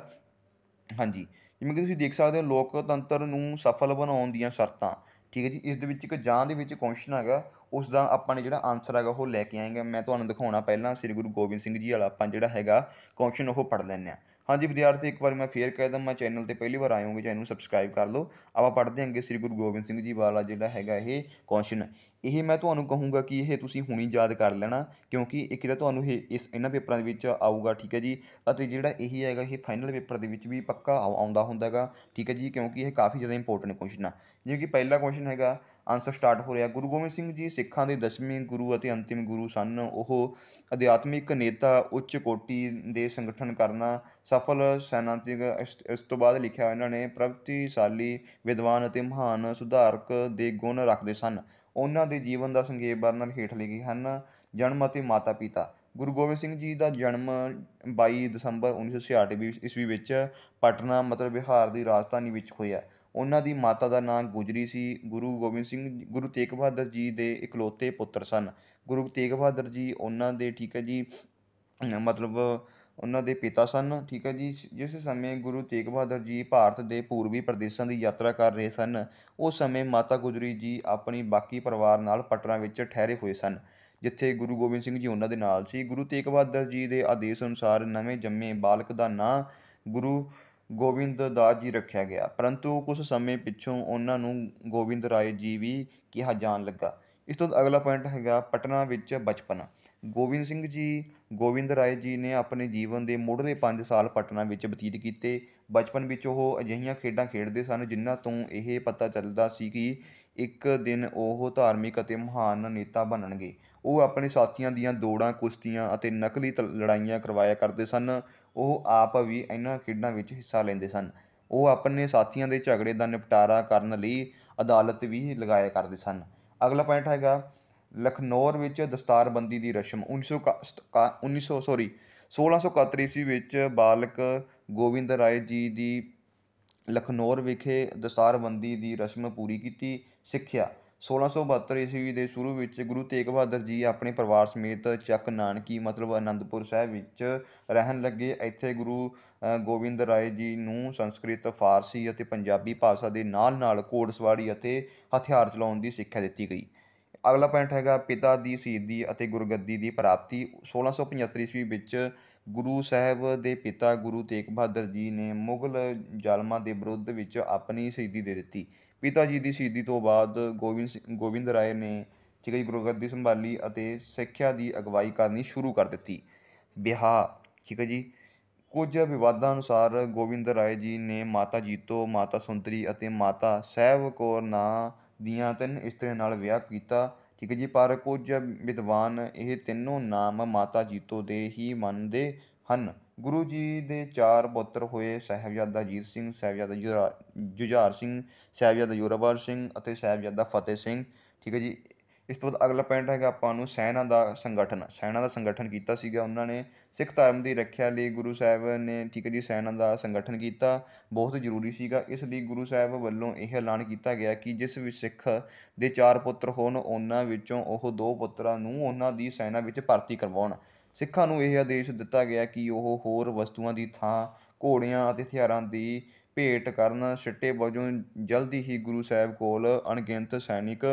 ਹਾਂਜੀ ਜਿਵੇਂ ਕਿ ਤੁਸੀਂ ਦੇਖ ਸਕਦੇ ਹੋ ਲੋਕਤੰਤਰ ਨੂੰ ਸਫਲ ਬਣਾਉਣ ਦੀਆਂ ਸ਼ਰਤਾਂ ਠੀਕ ਹੈ ਜੀ ਇਸ ਦੇ ਵਿੱਚ ਇੱਕ ਜਾਂ ਦੇ ਵਿੱਚ ਕੁਐਸਚਨ ਹੈਗਾ ਉਸ ਦਾ ਆਪਾਂ ਨੇ ਜਿਹੜਾ ਆਨਸਰ ਹੈਗਾ ਉਹ ਲੈ ਕੇ ਆਏਗਾ ਮੈਂ ਤੁਹਾਨੂੰ ਦਿਖਾਉਣਾ ਪਹਿਲਾਂ ਸ੍ਰੀ ਗੁਰੂ ਗੋਬਿੰਦ ਸਿੰਘ ਜੀ ਵਾਲਾ ਆਪਾਂ ਜਿਹੜਾ ਹੈਗਾ ਕੁਐਸਚਨ ਉਹ ਪੜ ਲੈਂਦੇ ਆ ਹਾਂਜੀ ਵਿਦਿਆਰਥੀ ਇੱਕ ਵਾਰ ਮੈਂ ਫੇਰ ਕਹਿ ਦਮ ਮੈਂ ਚੈਨਲ ਤੇ ਪਹਿਲੀ ਵਾਰ ਆਇਓਗੇ ਚੈਨਲ ਨੂੰ ਸਬਸਕ੍ਰਾਈਬ ਕਰ ਲਓ ਆਪਾਂ ਪੜ੍ਹਦੇ ਹਾਂਗੇ ਸ੍ਰੀ ਗੁਰੂ ਗੋਬਿੰਦ ਸਿੰਘ ਜੀ ਵਾਲਾ ਜਿਹੜਾ ਹੈਗਾ ਇਹ ਕੁਐਸਚਨ ਇਹ ਮੈਂ ਤੁਹਾਨੂੰ ਕਹੂੰਗਾ ਕਿ ਇਹ ਤੁਸੀਂ ਹੁਣੀ ਯਾਦ ਕਰ ਲੈਣਾ ਕਿਉਂਕਿ ਇੱਕ ਤਾਂ ਤੁਹਾਨੂੰ ਇਹ ਇਸ ਇਹਨਾਂ ਪੇਪਰਾਂ ਦੇ ਵਿੱਚ ਆਊਗਾ ਠੀਕ ਹੈ ਜੀ ਅਤੇ ਜਿਹੜਾ ਇਹ ਹੈਗਾ ਇਹ ਫਾਈਨਲ ਪੇਪਰ ਦੇ ਵਿੱਚ ਵੀ ਪੱਕਾ ਆਉਂਦਾ ਹੁੰਦਾਗਾ ਠੀਕ ਹੈ ਜੀ ਕਿਉਂਕਿ ਇਹ ਕਾਫੀ ਜ਼ਿਆਦਾ ਇੰਪੋਰਟੈਂਟ ਕੁਐਸਚਨ ਆ ਜਿਵੇਂ ਕਿ ਪਹਿਲਾ ਕੁਐਸਚਨ ਹੈਗਾ ਆਨਸਰ ਸਟਾਰਟ ਹੋ ਰਿਹਾ ਗੁਰੂ ਗੋਬਿੰਦ ਸਿੰਘ ਜੀ ਸਿੱਖਾਂ ਦੇ ਦਸਵੇਂ ਗੁਰੂ ਅਤੇ ਅੰਤਿਮ ਗੁਰੂ ਸਨ ਉਹ ਅਧਿਆਤਮਿਕ ਨੇਤਾ ਉੱਚ ਕੋਟੀ ਦੇ ਸੰਗਠਨ ਕਰਨਾ ਸਫਲ ਸੈਨਾਤਿਕ ਇਸ ਤੋਂ ਬਾਅਦ ਲਿਖਿਆ ਇਹਨਾਂ ਨੇ ਪ੍ਰਗਤੀਸ਼ਾਲੀ ਵਿਦਵਾਨ ਅਤੇ ਮਹਾਨ ਸੁਧਾਰਕ ਦੇ ਗੁਣ ਰੱਖਦੇ ਸਨ ਉਹਨਾਂ ਦੇ ਜੀਵਨ ਦਾ ਸੰਖੇਪ ਵਰਣਨ ਹੇਠ ਲਿਖੇ ਹਨ ਜਨਮ ਅਤੇ ਮਾਤਾ ਪਿਤਾ ਗੁਰੂ ਗੋਬਿੰਦ ਸਿੰਘ ਜੀ ਦਾ ਜਨਮ 22 ਦਸੰਬਰ 1966 ਈਸਵੀ ਵਿੱਚ ਪਟਨਾ ਮਤਲਬ ਬਿਹਾਰ ਦੀ ਰਾਜਧਾਨੀ ਵਿੱਚ ਹੋਇਆ ਉਹਨਾਂ ਦੀ ਮਾਤਾ ਦਾ ਨਾਂ ਗੁਜਰੀ ਸੀ ਗੁਰੂ ਗੋਬਿੰਦ ਸਿੰਘ ਗੁਰੂ ਤੇਗ ਬਹਾਦਰ ਜੀ ਦੇ ਇਕਲੌਤੇ ਪੁੱਤਰ ਸਨ ਗੁਰੂ ਤੇਗ ਬਹਾਦਰ ਜੀ ਉਹਨਾਂ ਦੇ ਠੀਕ ਹੈ ਜੀ ਮਤਲਬ ਉਹਨਾਂ ਦੇ ਪਿਤਾ ਸਨ ਠੀਕ ਹੈ ਜੀ ਜਿਸ ਸਮੇਂ ਗੁਰੂ ਤੇਗ ਬਹਾਦਰ ਜੀ ਭਾਰਤ ਦੇ ਪੂਰਬੀ ਪ੍ਰਦੇਸ਼ਾਂ ਦੀ ਯਾਤਰਾ ਕਰ ਰਹੇ ਸਨ ਉਸ ਸਮੇਂ ਮਾਤਾ ਗੁਜਰੀ ਜੀ ਆਪਣੀ ਬਾਕੀ ਪਰਿਵਾਰ ਨਾਲ ਪਟਨਾ ਵਿੱਚ ਠਹਿਰੇ ਹੋਏ ਸਨ ਜਿੱਥੇ ਗੁਰੂ ਗੋਬਿੰਦ ਸਿੰਘ ਜੀ ਉਹਨਾਂ ਦੇ ਨਾਲ ਸੀ ਗੁਰੂ ਤੇਗ ਬਹਾਦਰ ਜੀ ਦੇ ਆਦੇਸ਼ ਅਨੁਸਾਰ ਨਵੇਂ ਜੰਮੇ ਬਾਲਕ ਦਾ ਨਾਂ ਗੁਰੂ ਗੋਬਿੰਦ ਦਾਸ ਜੀ ਰੱਖਿਆ ਗਿਆ ਪਰੰਤੂ ਕੁਝ ਸਮੇਂ ਪਿੱਛੋਂ ਉਹਨਾਂ ਨੂੰ ਗੋਬਿੰਦ ਰਾਏ ਜੀ ਵੀ ਕਿਹਾ ਜਾਣ ਲੱਗਾ ਇਸ ਤੋਂ ਅਗਲਾ ਪੁਆਇੰਟ ਹੈਗਾ ਪਟਨਾ ਵਿੱਚ ਬਚਪਨ ਗੋਬਿੰਦ ਸਿੰਘ ਜੀ ਗੋਬਿੰਦ ਰਾਏ ਜੀ ਨੇ ਆਪਣੇ ਜੀਵਨ ਦੇ ਮੁੱਢਲੇ 5 ਸਾਲ ਪਟਨਾ ਵਿੱਚ ਬਤੀਤ ਕੀਤੇ ਬਚਪਨ ਵਿੱਚ ਉਹ ਅਜਿਹੀਆਂ ਖੇਡਾਂ ਖੇਡਦੇ ਸਨ ਜਿਨ੍ਹਾਂ ਤੋਂ ਇਹ ਪਤਾ ਚੱਲਦਾ ਸੀ ਕਿ ਇੱਕ ਦਿਨ ਉਹ ਧਾਰਮਿਕ ਅਤੇ ਮਹਾਨ ਨੇਤਾ ਬਣਨਗੇ ਉਹ ਆਪਣੇ ਸਾਥੀਆਂ ਦੀਆਂ ਦੌੜਾਂ ਕੁਸ਼ਤੀਆਂ ਅਤੇ ਨਕਲੀ ਲੜਾਈਆਂ ਕਰਵਾਇਆ ਕਰਦੇ ਸਨ ਉਹ ਆਪ ਵੀ ਇਹਨਾਂ ਖੇਡਾਂ ਵਿੱਚ ਹਿੱਸਾ ਲੈਂਦੇ ਸਨ ਉਹ ਆਪਣੇ ਸਾਥੀਆਂ ਦੇ ਝਗੜੇ ਦਾ ਨਿਪਟਾਰਾ ਕਰਨ ਲਈ ਅਦਾਲਤ ਵੀ ਲਗਾਇਆ ਕਰਦੇ ਸਨ ਅਗਲਾ ਪੁਆਇੰਟ ਹੈਗਾ ਲਖਨੌਰ ਵਿੱਚ ਦਸਤਾਰਬੰਦੀ ਦੀ ਰਸਮ 1900 ਸੌਰੀ 1671 ਈਸਵੀ ਵਿੱਚ ਬਾਲਕ ਗੋਬਿੰਦ ਰਾਏ ਜੀ ਦੀ ਲਖਨੌਰ ਵਿਖੇ ਦਸਤਾਰਬੰਦੀ ਦੀ ਰਸਮ ਪੂਰੀ ਕੀਤੀ ਸਿੱਖਿਆ 1672 ਈਸਵੀ ਦੇ ਸ਼ੁਰੂ ਵਿੱਚ ਗੁਰੂ ਤੇਗ ਬਹਾਦਰ ਜੀ ਆਪਣੇ ਪਰਿਵਾਰ ਸਮੇਤ ਚੱਕ ਨਾਨਕੀ ਮਤਲਬ ਅਨੰਦਪੁਰ ਸਾਹਿਬ ਵਿੱਚ ਰਹਿਣ ਲੱਗੇ ਇੱਥੇ ਗੁਰੂ ਗੋਬਿੰਦ ਰਾਏ ਜੀ ਨੂੰ ਸੰਸਕ੍ਰਿਤ ਫਾਰਸੀ ਅਤੇ ਪੰਜਾਬੀ ਭਾਸ਼ਾ ਦੇ ਨਾਲ-ਨਾਲ ਕੋੜਸਵਾੜੀ ਅਤੇ ਹਥਿਆਰ ਚਲਾਉਣ ਦੀ ਸਿੱਖਿਆ ਦਿੱਤੀ ਗਈ ਅਗਲਾ ਪੁਆਇੰਟ ਹੈਗਾ ਪਿਤਾ ਦੀ ਸ਼ਹੀਦੀ ਅਤੇ ਗੁਰਗੱਦੀ ਦੀ ਪ੍ਰਾਪਤੀ 1675 ਈਸਵੀ ਵਿੱਚ ਗੁਰੂ ਸਾਹਿਬ ਦੇ ਪਿਤਾ ਗੁਰੂ ਤੇਗ ਬਹਾਦਰ ਜੀ ਨੇ ਮੁਗਲ ਜ਼ਾਲਮਾਂ ਦੇ ਵਿਰੁੱਧ ਵਿੱਚ ਆਪਣੀ ਸ਼ਹੀਦੀ ਦੇ ਦਿੱਤੀ ਪਿਤਾ ਜੀ ਦੀ ਸ਼ਹੀਦੀ ਤੋਂ ਬਾਅਦ ਗੋਬਿੰਦ ਗੋਬਿੰਦ ਰਾਏ ਨੇ ਠੀਕ ਹੈ ਜੀ ਗੁਰਗੱਦੀ ਸੰਭਾਲੀ ਅਤੇ ਸਿੱਖਿਆ ਦੀ ਅਗਵਾਈ ਕਰਨੀ ਸ਼ੁਰੂ ਕਰ ਦਿੱਤੀ ਵਿਆਹ ਠੀਕ ਹੈ ਜੀ ਕੁਝ ਵਿਵਾਦਾਂ ਅਨੁਸਾਰ ਗੋਬਿੰਦ ਰਾਏ ਜੀ ਨੇ ਮਾਤਾ ਜੀਤੋ ਮਾਤਾ ਸੁੰਦਰੀ ਅਤੇ ਮਾਤਾ ਸਹਿਬ ਕੌਰ ਨਾਂ ਦੀਆਂ ਤਿੰਨ ਇਸਤਰੀਆਂ ਨਾਲ ਵਿਆਹ ਕੀਤਾ ਠੀਕ ਹੈ ਜੀ ਪਰ ਕੁਝ ਵਿਦਵਾਨ ਇਹ ਤਿੰਨੋਂ ਨਾਮ ਮਾਤਾ ਜੀਤੋ ਦੇ ਹੀ ਮੰਨਦੇ ਹਨ ਗੁਰੂ ਜੀ ਦੇ ਚਾਰ ਪੁੱਤਰ ਹੋਏ ਸਹਿਬਜ਼ਾਦਾ ਅਜੀਤ ਸਿੰਘ ਸਹਿਬਜ਼ਾਦਾ ਜੁਝਾਰ ਸਿੰਘ ਸਹਿਬਜ਼ਾਦਾ ਯੋਰਾਵਰ ਸਿੰਘ ਅਤੇ ਸਹਿਬਜ਼ਾਦਾ ਫਤਿਹ ਸਿੰਘ ਠੀਕ ਹੈ ਜੀ ਇਸ ਤੋਂ ਬਾਅਦ ਅਗਲਾ ਪੁਆਇੰਟ ਹੈਗਾ ਆਪਾਂ ਨੂੰ ਸੈਨਾ ਦਾ ਸੰਗਠਨ ਸੈਨਾ ਦਾ ਸੰਗਠਨ ਕੀਤਾ ਸੀਗਾ ਉਹਨਾਂ ਨੇ ਸਿੱਖ ਧਰਮ ਦੀ ਰੱਖਿਆ ਲਈ ਗੁਰੂ ਸਾਹਿਬ ਨੇ ਠੀਕ ਹੈ ਜੀ ਸੈਨਾ ਦਾ ਸੰਗਠਨ ਕੀਤਾ ਬਹੁਤ ਜ਼ਰੂਰੀ ਸੀਗਾ ਇਸ ਲਈ ਗੁਰੂ ਸਾਹਿਬ ਵੱਲੋਂ ਇਹ ਐਲਾਨ ਕੀਤਾ ਗਿਆ ਕਿ ਜਿਸ ਵੀ ਸਿੱਖ ਦੇ ਚਾਰ ਪੁੱਤਰ ਹੋਣ ਉਹਨਾਂ ਵਿੱਚੋਂ ਉਹ ਦੋ ਪੁੱਤਰਾਂ ਨੂੰ ਉਹਨਾਂ ਦੀ ਸੈਨਾ ਵਿੱਚ ਭਰਤੀ ਕਰਵਾਉਣ ਸਿੱਖਾਂ ਨੂੰ ਇਹ ਆਦੇਸ਼ ਦਿੱਤਾ ਗਿਆ ਕਿ ਉਹ ਹੋਰ ਵਸਤੂਆਂ ਦੀ ਥਾਂ ਘੋੜਿਆਂ ਅਤੇ ਹਥਿਆਰਾਂ ਦੀ ਭੇਟ ਕਰਨ ਛੱਟੇ ਵਜੋਂ ਜਲਦੀ ਹੀ ਗੁਰੂ ਸਾਹਿਬ ਕੋਲ ਅਣਗਿਣਤ ਸੈਨਿਕ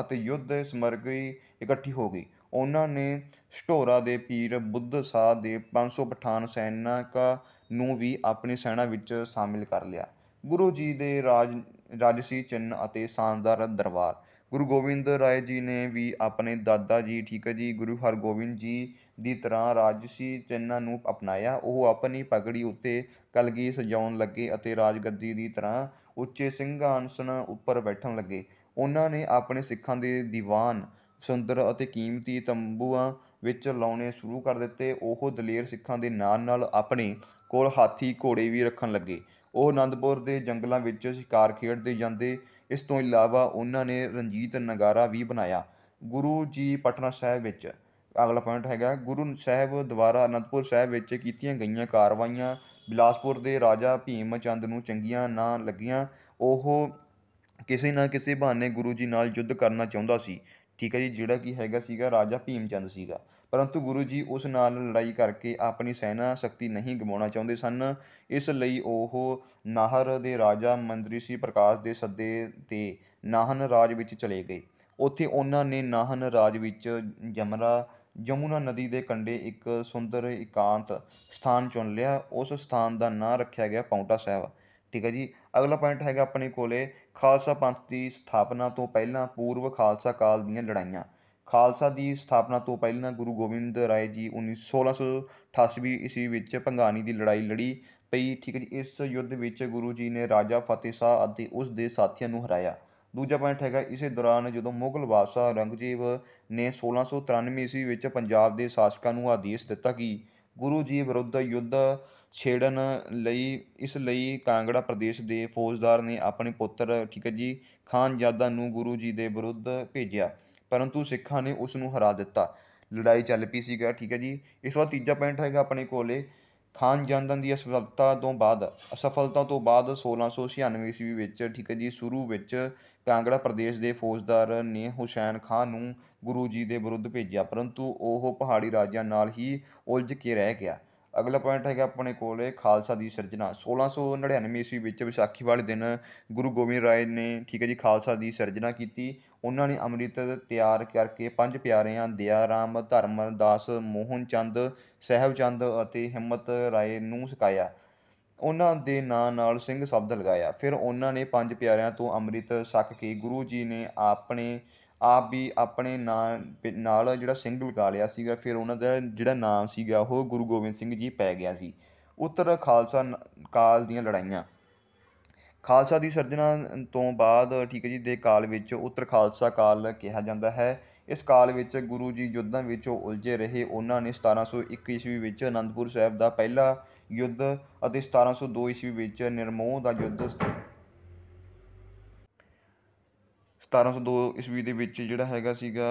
ਅਤੇ ਯੁੱਧ ਸਮਰਗਰੀ ਇਕੱਠੀ ਹੋ ਗਈ ਉਹਨਾਂ ਨੇ ਸਟੋਰਾ ਦੇ ਪੀਰ ਬੁੱਧ ਸਾਹ ਦੇ 500 ਪਠਾਨ ਸੈਨਿਕਾਂ ਨੂੰ ਵੀ ਆਪਣੀ ਸੈਨਾ ਵਿੱਚ ਸ਼ਾਮਿਲ ਕਰ ਲਿਆ ਗੁਰੂ ਜੀ ਦੇ ਰਾਜ ਰਾਜਸੀ ਚਿੰਨ ਅਤੇ ਸ਼ਾਨਦਾਰ ਦਰਬਾਰ ਗੁਰੂ ਗੋਬਿੰਦ ਰਾਏ ਜੀ ਨੇ ਵੀ ਆਪਣੇ ਦਾਦਾ ਜੀ ਠੀਕ ਹੈ ਜੀ ਗੁਰੂ ਹਰਗੋਬਿੰਦ ਜੀ ਦੀ ਤਰ੍ਹਾਂ ਰਾਜਸੀ ਚਿੰਨ੍ਹਾਂ ਨੂੰ ਅਪਣਾਇਆ ਉਹ ਆਪਣੀ ਪਗੜੀ ਉੱਤੇ ਕਲਗੀ ਸਜਾਉਣ ਲੱਗੇ ਅਤੇ ਰਾਜਗੱਦੀ ਦੀ ਤਰ੍ਹਾਂ ਉੱਚੇ ਸਿੰਘਾਸਨ ਉੱਪਰ ਬੈਠਣ ਲੱਗੇ ਉਹਨਾਂ ਨੇ ਆਪਣੇ ਸਿੱਖਾਂ ਦੇ ਦੀਵਾਨ ਸੁੰਦਰ ਅਤੇ ਕੀਮਤੀ ਤੰਬੂਆਂ ਵਿੱਚ ਲਾਉਣੇ ਸ਼ੁਰੂ ਕਰ ਦਿੱਤੇ ਉਹ ਦਲੇਰ ਸਿੱਖਾਂ ਦੇ ਨਾਲ ਨਾਲ ਆਪਣੇ ਕੋਲ ਹਾਥੀ ਘੋੜੇ ਵੀ ਰੱਖਣ ਲੱਗੇ ਉਹ ਆਨੰਦਪੁਰ ਦੇ ਜੰਗਲਾਂ ਵਿੱਚ ਸ਼ਿਕਾਰ ਖੇਡਦੇ ਜਾਂਦੇ ਇਸ ਤੋਂ ਇਲਾਵਾ ਉਹਨਾਂ ਨੇ ਰਣਜੀਤ ਨਗਾਰਾ ਵੀ ਬਣਾਇਆ ਗੁਰੂ ਜੀ ਪਟਨਾ ਸਾਹਿਬ ਵਿੱਚ ਅਗਲਾ ਪੁਆਇੰਟ ਹੈਗਾ ਗੁਰੂ ਸਾਹਿਬ ਦੁਆਰਾ ਅਨੰਦਪੁਰ ਸਾਹਿਬ ਵਿੱਚ ਕੀਤੀਆਂ ਗਈਆਂ ਕਾਰਵਾਈਆਂ ਬਿਲਾਸਪੁਰ ਦੇ ਰਾਜਾ ਭੀਮ ਚੰਦ ਨੂੰ ਚੰਗੀਆਂ ਨਾ ਲੱਗੀਆਂ ਉਹ ਕਿਸੇ ਨਾ ਕਿਸੇ ਬਹਾਨੇ ਗੁਰੂ ਜੀ ਨਾਲ ਯੁੱਧ ਕਰਨਾ ਚਾਹੁੰਦਾ ਸੀ ਠੀਕ ਹੈ ਜੀ ਜਿਹੜਾ ਕੀ ਹੈਗਾ ਸੀਗਾ ਰਾਜਾ ਭੀਮ ਚੰਦ ਸੀਗਾ ਪਰੰਤੂ ਗੁਰੂ ਜੀ ਉਸ ਨਾਲ ਲੜਾਈ ਕਰਕੇ ਆਪਣੀ ਸੈਨਾ ਸ਼ਕਤੀ ਨਹੀਂ ਗਵਾਉਣਾ ਚਾਹੁੰਦੇ ਸਨ ਇਸ ਲਈ ਉਹ ਨਾਹਰ ਦੇ ਰਾਜਾ ਮੰਦਰੀ ਸੀ ਪ੍ਰਕਾਸ਼ ਦੇ ਸੱਦੇ ਤੇ ਨਾਹਨ ਰਾਜ ਵਿੱਚ ਚਲੇ ਗਏ ਉੱਥੇ ਉਹਨਾਂ ਨੇ ਨਾਹਨ ਰਾਜ ਵਿੱਚ ਜਮਰਾ ਜਮੁਨਾ ਨਦੀ ਦੇ ਕੰਢੇ ਇੱਕ ਸੁੰਦਰ ਇਕਾਂਤ ਸਥਾਨ ਚੁਣ ਲਿਆ ਉਸ ਸਥਾਨ ਦਾ ਨਾਂ ਰੱਖਿਆ ਗਿਆ ਪੌਂਟਾ ਸਾਹਿਬ ਠੀਕ ਹੈ ਜੀ ਅਗਲਾ ਪੁਆਇੰਟ ਹੈਗਾ ਆਪਣੇ ਕੋਲੇ ਖਾਲਸਾ ਪੰਥ ਦੀ ਸਥਾਪਨਾ ਤੋਂ ਪਹਿਲਾਂ ਪੂਰਵ ਖਾਲਸਾ ਕਾਲ ਦੀਆਂ ਲੜਾਈਆਂ ਖਾਲਸਾ ਦੀ ਸਥਾਪਨਾ ਤੋਂ ਪਹਿਲਾਂ ਗੁਰੂ ਗੋਬਿੰਦ ਰਾਏ ਜੀ 1688 ਈਸਵੀ ਵਿੱਚ ਪੰਗਾਨੀ ਦੀ ਲੜਾਈ ਲੜੀ ਪਈ ਠੀਕ ਹੈ ਜੀ ਇਸ ਯੁੱਧ ਵਿੱਚ ਗੁਰੂ ਜੀ ਨੇ ਰਾਜਾ ਫਤਿਹ ਸ਼ਾਹ ਅਤੇ ਉਸ ਦੇ ਸਾਥੀਆਂ ਨੂੰ ਹਰਾਇਆ ਦੂਜਾ ਪੁਆਇੰਟ ਹੈਗਾ ਇਸੇ ਦੌਰਾਨ ਜਦੋਂ ਮੁਗਲ ਬਾਦਸ਼ਾਹ ਰੰਗਜੀਵ ਨੇ 1693 ਈਸਵੀ ਵਿੱਚ ਪੰਜਾਬ ਦੇ ਸ਼ਾਸਕਾਂ ਨੂੰ ਆਦੇਸ਼ ਦਿੱਤਾ ਕਿ ਗੁਰੂ ਜੀ ਵਿਰੁੱਧ ਯੁੱਧ ਛੇੜਨ ਲਈ ਇਸ ਲਈ ਕਾਂਗੜਾ ਪ੍ਰਦੇਸ਼ ਦੇ ਫੌਜਦਾਰ ਨੇ ਆਪਣੇ ਪੁੱਤਰ ਠੀਕ ਹੈ ਜੀ ਖਾਨ ਜਾਦਾ ਨੂੰ ਗੁਰੂ ਜੀ ਦੇ ਵਿਰੁੱਧ ਭੇਜਿਆ ਪਰੰਤੂ ਸਿੱਖਾਂ ਨੇ ਉਸ ਨੂੰ ਹਰਾ ਦਿੱਤਾ ਲੜਾਈ ਚੱਲ ਪਈ ਸੀਗਾ ਠੀਕ ਹੈ ਜੀ ਇਸ ਵਾਰ ਤੀਜਾ ਪੁਆਇੰਟ ਹੈਗਾ ਆਪਣੇ ਕੋਲੇ ਖਾਨ ਜਨਦਨ ਦੀ ਅਸਫਲਤਾ ਤੋਂ ਬਾਅਦ ਅਸਫਲਤਾ ਤੋਂ ਬਾਅਦ 1696 ਈਸਵੀ ਵਿੱਚ ਠੀਕ ਹੈ ਜੀ ਸ਼ੁਰੂ ਵਿੱਚ ਕਾਂਗੜਾ ਪ੍ਰਦੇਸ਼ ਦੇ ਫੌਜਦਾਰ ਨੇ ਹੁਸੈਨ ਖਾਨ ਨੂੰ ਗੁਰੂ ਜੀ ਦੇ ਵਿਰੁੱਧ ਭੇਜਿਆ ਪਰੰਤੂ ਉਹ ਪਹਾੜੀ ਰਾਜਿਆਂ ਨਾਲ ਹੀ ਉਲਝ ਕੇ ਰਹਿ ਗਿਆ ਅਗਲਾ ਪੁਆਇੰਟ ਹੈਗਾ ਆਪਣੇ ਕੋਲ ਖਾਲਸਾ ਦੀ ਸਿਰਜਣਾ 1699 ਈਸਵੀ ਵਿੱਚ ਵਿਸਾਖੀ ਵਾਲੇ ਦਿਨ ਗੁਰੂ ਗੋਬਿੰਦ ਰਾਏ ਨੇ ਠੀਕ ਹੈ ਜੀ ਖਾਲਸਾ ਦੀ ਸਿਰਜਣਾ ਕੀਤੀ ਉਹਨਾਂ ਨੇ ਅੰਮ੍ਰਿਤ ਤਿਆਰ ਕਰਕੇ ਪੰਜ ਪਿਆਰਿਆਂ ਦਿਆ ਰਾਮ ਧਰਮਦਾਸ ਮੋਹਨ ਚੰਦ ਸਹਿਬ ਚੰਦ ਅਤੇ ਹਿੰਮਤ ਰਾਏ ਨੂੰ ਸਿਕਾਇਆ ਉਹਨਾਂ ਦੇ ਨਾਂ ਨਾਲ ਸਿੰਘ ਸ਼ਬਦ ਲਗਾਇਆ ਫਿਰ ਉਹਨਾਂ ਨੇ ਪੰਜ ਪਿਆਰਿਆਂ ਤੋਂ ਅੰਮ੍ਰਿਤ ਛਕ ਕੇ ਗੁਰੂ ਜੀ ਨੇ ਆਪਣੇ ਆਪ ਵੀ ਆਪਣੇ ਨਾਂ ਨਾਲ ਜਿਹੜਾ ਸਿੰਘ ਲਗਾ ਲਿਆ ਸੀਗਾ ਫਿਰ ਉਹਨਾਂ ਦਾ ਜਿਹੜਾ ਨਾਮ ਸੀਗਾ ਉਹ ਗੁਰੂ ਗੋਬਿੰਦ ਸਿੰਘ ਜੀ ਪੈ ਗਿਆ ਸੀ ਉੱਤਰ ਖਾਲਸਾ ਕਾਲ ਦੀਆਂ ਲੜਾਈਆਂ ਖਾਲਸਾ ਦੀ ਸਿਰਜਣਾ ਤੋਂ ਬਾਅਦ ਠੀਕ ਹੈ ਜੀ ਦੇ ਕਾਲ ਵਿੱਚ ਉੱਤਰ ਖਾਲਸਾ ਕਾਲ ਕਿਹਾ ਜਾਂਦਾ ਹੈ ਇਸ ਕਾਲ ਵਿੱਚ ਗੁਰੂ ਜੀ ਯੁੱਧਾਂ ਵਿੱਚ ਉਲਝੇ ਰਹੇ ਉਹਨਾਂ ਨੇ 1721 ਈਸਵੀ ਵਿੱਚ ਅਨੰਦਪੁਰ ਸਾਹਿਬ ਦਾ ਪਹਿਲਾ ਯੁੱਧ ਅਤੇ 1702 ਈਸਵੀ ਵਿੱਚ ਨਿਰਮੋਹ ਦਾ ਯੁੱਧ 1702 ਈਸਵੀ ਦੇ ਵਿੱਚ ਜਿਹੜਾ ਹੈਗਾ ਸੀਗਾ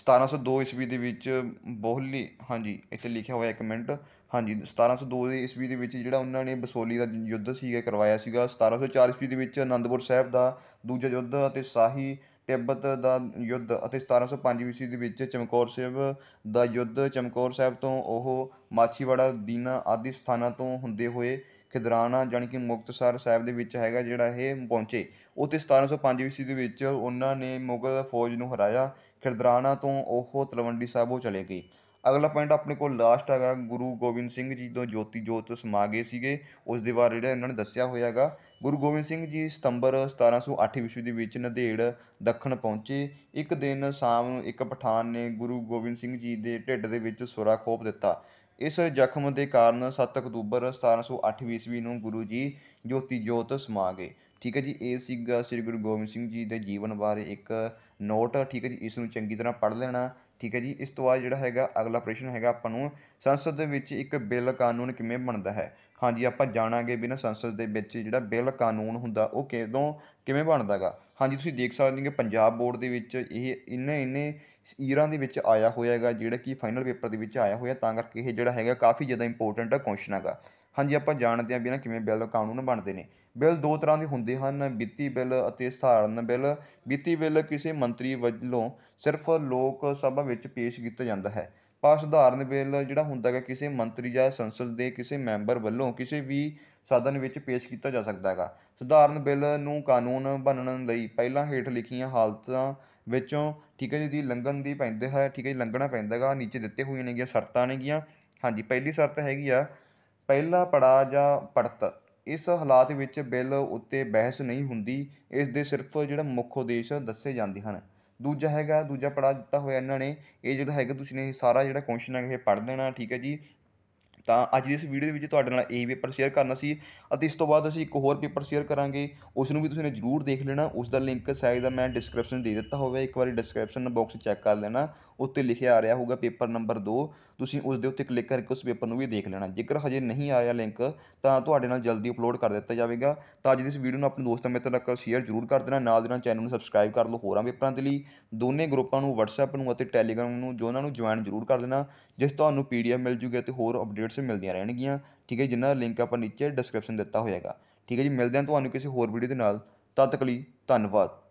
1702 ਈਸਵੀ ਦੇ ਵਿੱਚ ਬੋਹਲੀ ਹਾਂਜੀ ਇੱਥੇ ਲਿਖਿਆ ਹੋਇਆ ਇੱਕ ਮਿੰਟ ਹਾਂਜੀ 1702 ਦੇ ਈਸਵੀ ਦੇ ਵਿੱਚ ਜਿਹੜਾ ਉਹਨਾਂ ਨੇ ਬਸੋਲੀ ਦਾ ਯੁੱਧ ਸੀਗਾ ਕਰਵਾਇਆ ਸੀਗਾ 1704 ਈਸਵੀ ਦੇ ਵਿੱਚ ਅਨੰਦਪੁਰ ਸਾਹਿਬ ਦਾ ਦੂਜਾ ਯੁੱਧ ਅਤੇ ਸ਼ਾਹੀ ਤਿੱਬਤ ਦਾ ਯੁੱਧ ਅਤੇ 1705 ਈਸਵੀ ਦੇ ਵਿੱਚ ਚਮਕੌਰ ਸਾਹਿਬ ਦਾ ਯੁੱਧ ਚਮਕੌਰ ਸਾਹਿਬ ਤੋਂ ਉਹ ਮਾਛੀਵਾੜਾ ਦੀਨਾ ਆਦਿ ਸਥਾਨਾਂ ਤੋਂ ਹੁੰਦੇ ਹੋਏ ਖਿਦਰਾਣਾ ਜਾਨੀ ਕਿ ਮੁਕਤਸਰ ਸਾਹਿਬ ਦੇ ਵਿੱਚ ਹੈਗਾ ਜਿਹੜਾ ਇਹ ਪਹੁੰਚੇ ਉੱਥੇ 1705 ਈਸਵੀ ਦੇ ਵਿੱਚ ਉਹਨਾਂ ਨੇ ਮੁਗਲ ਫੌਜ ਨੂੰ ਹਰਾਇਆ ਖਿਦਰਾਣਾ ਤੋਂ ਉਹ ਤਲਵੰਡੀ ਸਾਬੋ ਚਲੇ ਗਏ ਅਗਲਾ ਪੁਆਇੰਟ ਆਪਣੇ ਕੋਲ ਲਾਸਟ ਹੈਗਾ ਗੁਰੂ ਗੋਬਿੰਦ ਸਿੰਘ ਜੀ ਤੋਂ ਜੋਤੀ ਜੋਤ ਸਮਾ ਗਏ ਸੀਗੇ ਉਸ ਦੇ ਬਾਰੇ ਜਿਹੜਾ ਇਹਨਾਂ ਨੇ ਦੱਸਿਆ ਹੋਇਆ ਹੈਗਾ ਗੁਰੂ ਗੋਬਿੰਦ ਸਿੰਘ ਜੀ ਸਤੰਬਰ 1708 ਵਿਸ਼ਵ ਦੇ ਵਿੱਚ ਨਦੇੜ ਦੱਖਣ ਪਹੁੰਚੇ ਇੱਕ ਦਿਨ ਸ਼ਾਮ ਨੂੰ ਇੱਕ ਪਠਾਨ ਨੇ ਗੁਰੂ ਗੋਬਿੰਦ ਸਿੰਘ ਜੀ ਦੇ ਢਿੱਡ ਦੇ ਵਿੱਚ ਸੁਰਾ ਖੋਪ ਦਿੱਤਾ ਇਸ ਜ਼ਖਮ ਦੇ ਕਾਰਨ 7 ਅਕਤੂਬਰ 1708 ਈਸਵੀ ਨੂੰ ਗੁਰੂ ਜੀ ਜੋਤੀ ਜੋਤ ਸਮਾ ਗਏ ਠੀਕ ਹੈ ਜੀ ਇਹ ਸੀਗਾ ਸ੍ਰੀ ਗੁਰੂ ਗੋਬਿੰਦ ਸਿੰਘ ਜੀ ਦੇ ਜੀਵਨ ਬਾਰੇ ਇੱਕ ਨੋਟ ਠੀਕ ਹੈ ਜੀ ਇਸ ਨੂੰ ਚੰਗੀ ਤਰ੍ਹਾਂ ਪੜ੍ਹ ਲੈਣਾ ਠੀਕ ਹੈ ਜੀ ਇਸ ਤੋਂ ਬਾਅਦ ਜਿਹੜਾ ਹੈਗਾ ਅਗਲਾ ਪ੍ਰਸ਼ਨ ਹੈਗਾ ਆਪਾਂ ਨੂੰ ਸੰਸਦ ਦੇ ਵਿੱਚ ਇੱਕ ਬਿੱਲ ਕਾਨੂੰਨ ਕਿਵੇਂ ਬਣਦਾ ਹੈ ਹਾਂਜੀ ਆਪਾਂ ਜਾਣਾਂਗੇ ਵੀ ਨਾ ਸੰਸਦ ਦੇ ਵਿੱਚ ਜਿਹੜਾ ਬਿੱਲ ਕਾਨੂੰਨ ਹੁੰਦਾ ਉਹ ਕਿਦੋਂ ਕਿਵੇਂ ਬਣਦਾਗਾ ਹਾਂਜੀ ਤੁਸੀਂ ਦੇਖ ਸਕਦੇ ਹੋ ਕਿ ਪੰਜਾਬ ਬੋਰਡ ਦੇ ਵਿੱਚ ਇਹ ਇੰਨੇ ਇੰਨੇ ਈਰਾਂ ਦੇ ਵਿੱਚ ਆਇਆ ਹੋਇਆ ਹੈਗਾ ਜਿਹੜਾ ਕਿ ਫਾਈਨਲ ਪੇਪਰ ਦੇ ਵਿੱਚ ਆਇਆ ਹੋਇਆ ਤਾਂ ਕਰਕੇ ਇਹ ਜਿਹੜਾ ਹੈਗਾ ਕਾਫੀ ਜ਼ਿਆਦਾ ਇੰਪੋਰਟੈਂਟ ਕੁਐਸਚਨ ਹੈਗਾ ਹਾਂਜੀ ਆਪਾਂ ਜਾਣਦੇ ਹਾਂ ਵੀ ਨਾ ਕਿਵੇਂ ਬਿੱਲ ਕਾਨੂੰਨ ਬਣਦੇ ਨੇ ਬਿੱਲ ਦੋ ਤਰ੍ਹਾਂ ਦੇ ਹੁੰਦੇ ਹਨ ਵਿੱਤੀ ਬਿੱਲ ਅਤੇ ਸਧਾਰਨ ਬਿੱਲ ਵਿੱਤੀ ਬਿੱਲ ਕਿਸੇ ਮੰਤਰੀ ਵੱਲੋਂ ਸਿਰਫ ਲੋਕ ਸਭਾ ਵਿੱਚ ਪੇਸ਼ ਕੀਤਾ ਜਾਂਦਾ ਹੈ ਪਰ ਸਧਾਰਨ ਬਿੱਲ ਜਿਹੜਾ ਹੁੰਦਾ ਹੈ ਕਿਸੇ ਮੰਤਰੀ ਜਾਂ ਸੰਸਦ ਦੇ ਕਿਸੇ ਮੈਂਬਰ ਵੱਲੋਂ ਕਿਸੇ ਵੀ ਸਦਨ ਵਿੱਚ ਪੇਸ਼ ਕੀਤਾ ਜਾ ਸਕਦਾ ਹੈਗਾ ਸਧਾਰਨ ਬਿੱਲ ਨੂੰ ਕਾਨੂੰਨ ਬਣਨ ਲਈ ਪਹਿਲਾਂ ਹੇਠ ਲਿਖੀਆਂ ਹਾਲਤਾਂ ਵਿੱਚੋਂ ਠੀਕ ਹੈ ਜੀ ਦੀ ਲੰਘਣ ਦੀ ਪੈਂਦੇ ਹੈ ਠੀਕ ਹੈ ਜੀ ਲੰਘਣਾ ਪੈਂਦਾ ਹੈਗਾ ਨੀਚੇ ਦਿੱਤੇ ਹੋਈਆਂ ਨੇਗੀਆਂ ਸ਼ਰਤਾਂ ਨੇਗੀਆਂ ਹਾਂਜੀ ਪਹਿਲੀ ਸ਼ਰਤ ਹੈਗੀ ਆ ਪਹਿਲਾ ਪੜਾ ਜਾਂ ਪੜਤ ਇਸ ਹਾਲਾਤ ਵਿੱਚ ਬਿੱਲ ਉੱਤੇ ਬਹਿਸ ਨਹੀਂ ਹੁੰਦੀ ਇਸ ਦੇ ਸਿਰਫ ਜਿਹੜਾ ਮੁੱਖ ਉਦੇਸ਼ ਦੱਸੇ ਜਾਂਦੇ ਹਨ ਦੂਜਾ ਹੈਗਾ ਦੂਜਾ ਪੜਾ ਦਿੱਤਾ ਹੋਇਆ ਇਹਨਾਂ ਨੇ ਇਹ ਜਿਹੜਾ ਹੈਗਾ ਤੁਸੀਂ ਨੇ ਸਾਰਾ ਜਿਹੜਾ ਕੁਐਸਚਨ ਹੈ ਇਹ ਪੜ੍ਹ ਦੇਣਾ ਠੀਕ ਹੈ ਜੀ ਤਾਂ ਅੱਜ ਦੀ ਇਸ ਵੀਡੀਓ ਦੇ ਵਿੱਚ ਤੁਹਾਡੇ ਨਾਲ ਇਹ ਪੇਪਰ ਸ਼ੇਅਰ ਕਰਨਾ ਸੀ ਅਤੇ ਇਸ ਤੋਂ ਬਾਅਦ ਅਸੀਂ ਇੱਕ ਹੋਰ ਪੇਪਰ ਸ਼ੇਅਰ ਕਰਾਂਗੇ ਉਸ ਨੂੰ ਵੀ ਤੁਸੀਂ ਨੇ ਜ਼ਰੂਰ ਦੇਖ ਲੈਣਾ ਉਸ ਦਾ ਲਿੰਕ ਦਾ ਮੈਂ ਡਿਸਕ੍ਰਿਪਸ਼ਨ ਦੇ ਦਿੱਤਾ ਹੋਵੇ ਇੱਕ ਵਾਰੀ ਡਿਸਕ੍ਰਿਪਸ਼ਨ ਬਾਕਸ ਚੈੱਕ ਕਰ ਲੈਣਾ ਉੱਤੇ ਲਿਖਿਆ ਆ ਰਿਹਾ ਹੋਊਗਾ ਪੇਪਰ ਨੰਬਰ 2 ਤੁਸੀਂ ਉਸ ਦੇ ਉੱਤੇ ਕਲਿੱਕ ਕਰਕੇ ਉਸ ਪੇਪਰ ਨੂੰ ਵੀ ਦੇਖ ਲੈਣਾ ਜੇਕਰ ਹਜੇ ਨਹੀਂ ਆਇਆ ਲਿੰਕ ਤਾਂ ਤੁਹਾਡੇ ਨਾਲ ਜਲਦੀ ਅਪਲੋਡ ਕਰ ਦਿੱਤਾ ਜਾਵੇਗਾ ਤਾਂ ਅੱਜ ਦੀ ਇਸ ਵੀਡੀਓ ਨੂੰ ਆਪਣੇ ਦੋਸਤਾਂ ਮਿੱਤਰਾਂ ਤੱਕ ਸ਼ੇਅਰ ਜ਼ਰੂਰ ਕਰ ਦੇਣਾ ਨਾਲ ਦੇ ਨਾਲ ਚੈਨਲ ਨੂੰ ਸਬਸਕ੍ਰਾਈਬ ਕਰ ਲਓ ਹੋਰਾਂ ਪੇਪਰਾਂ ਦੇ ਲਈ ਦੋਨੇ ਗਰੁੱਪਾਂ ਨੂੰ WhatsApp ਨੂੰ ਅਤੇ Telegram ਨੂੰ ਜੋ ਉਹਨਾਂ ਨੂੰ ਜੁਆਇਨ ਜ਼ਰੂਰ ਕਰ ਦੇਣਾ ਜਿਸ ਤੁਹਾਨੂੰ PDF ਮਿਲ ਜੂਗੀ ਅਤੇ ਹੋਰ ਅਪਡੇਟਸ ਮਿਲਦੀਆਂ ਰਹਿਣਗੀਆਂ ਠੀਕ ਹੈ ਜਿੰਨਾ ਲਿੰਕ ਆਪਾਂ ਨੀਚੇ ਡਿਸਕ੍ਰਿਪਸ਼ਨ ਦਿੱਤਾ ਹੋਇਆਗਾ ਠੀਕ ਹੈ ਜੀ ਮਿਲਦੇ ਹਾਂ ਤੁਹਾਨੂੰ ਕਿਸੇ ਹੋਰ ਵੀਡੀਓ ਦੇ ਨਾਲ ਤਦ ਤੱਕ ਲਈ ਧੰਨਵਾਦ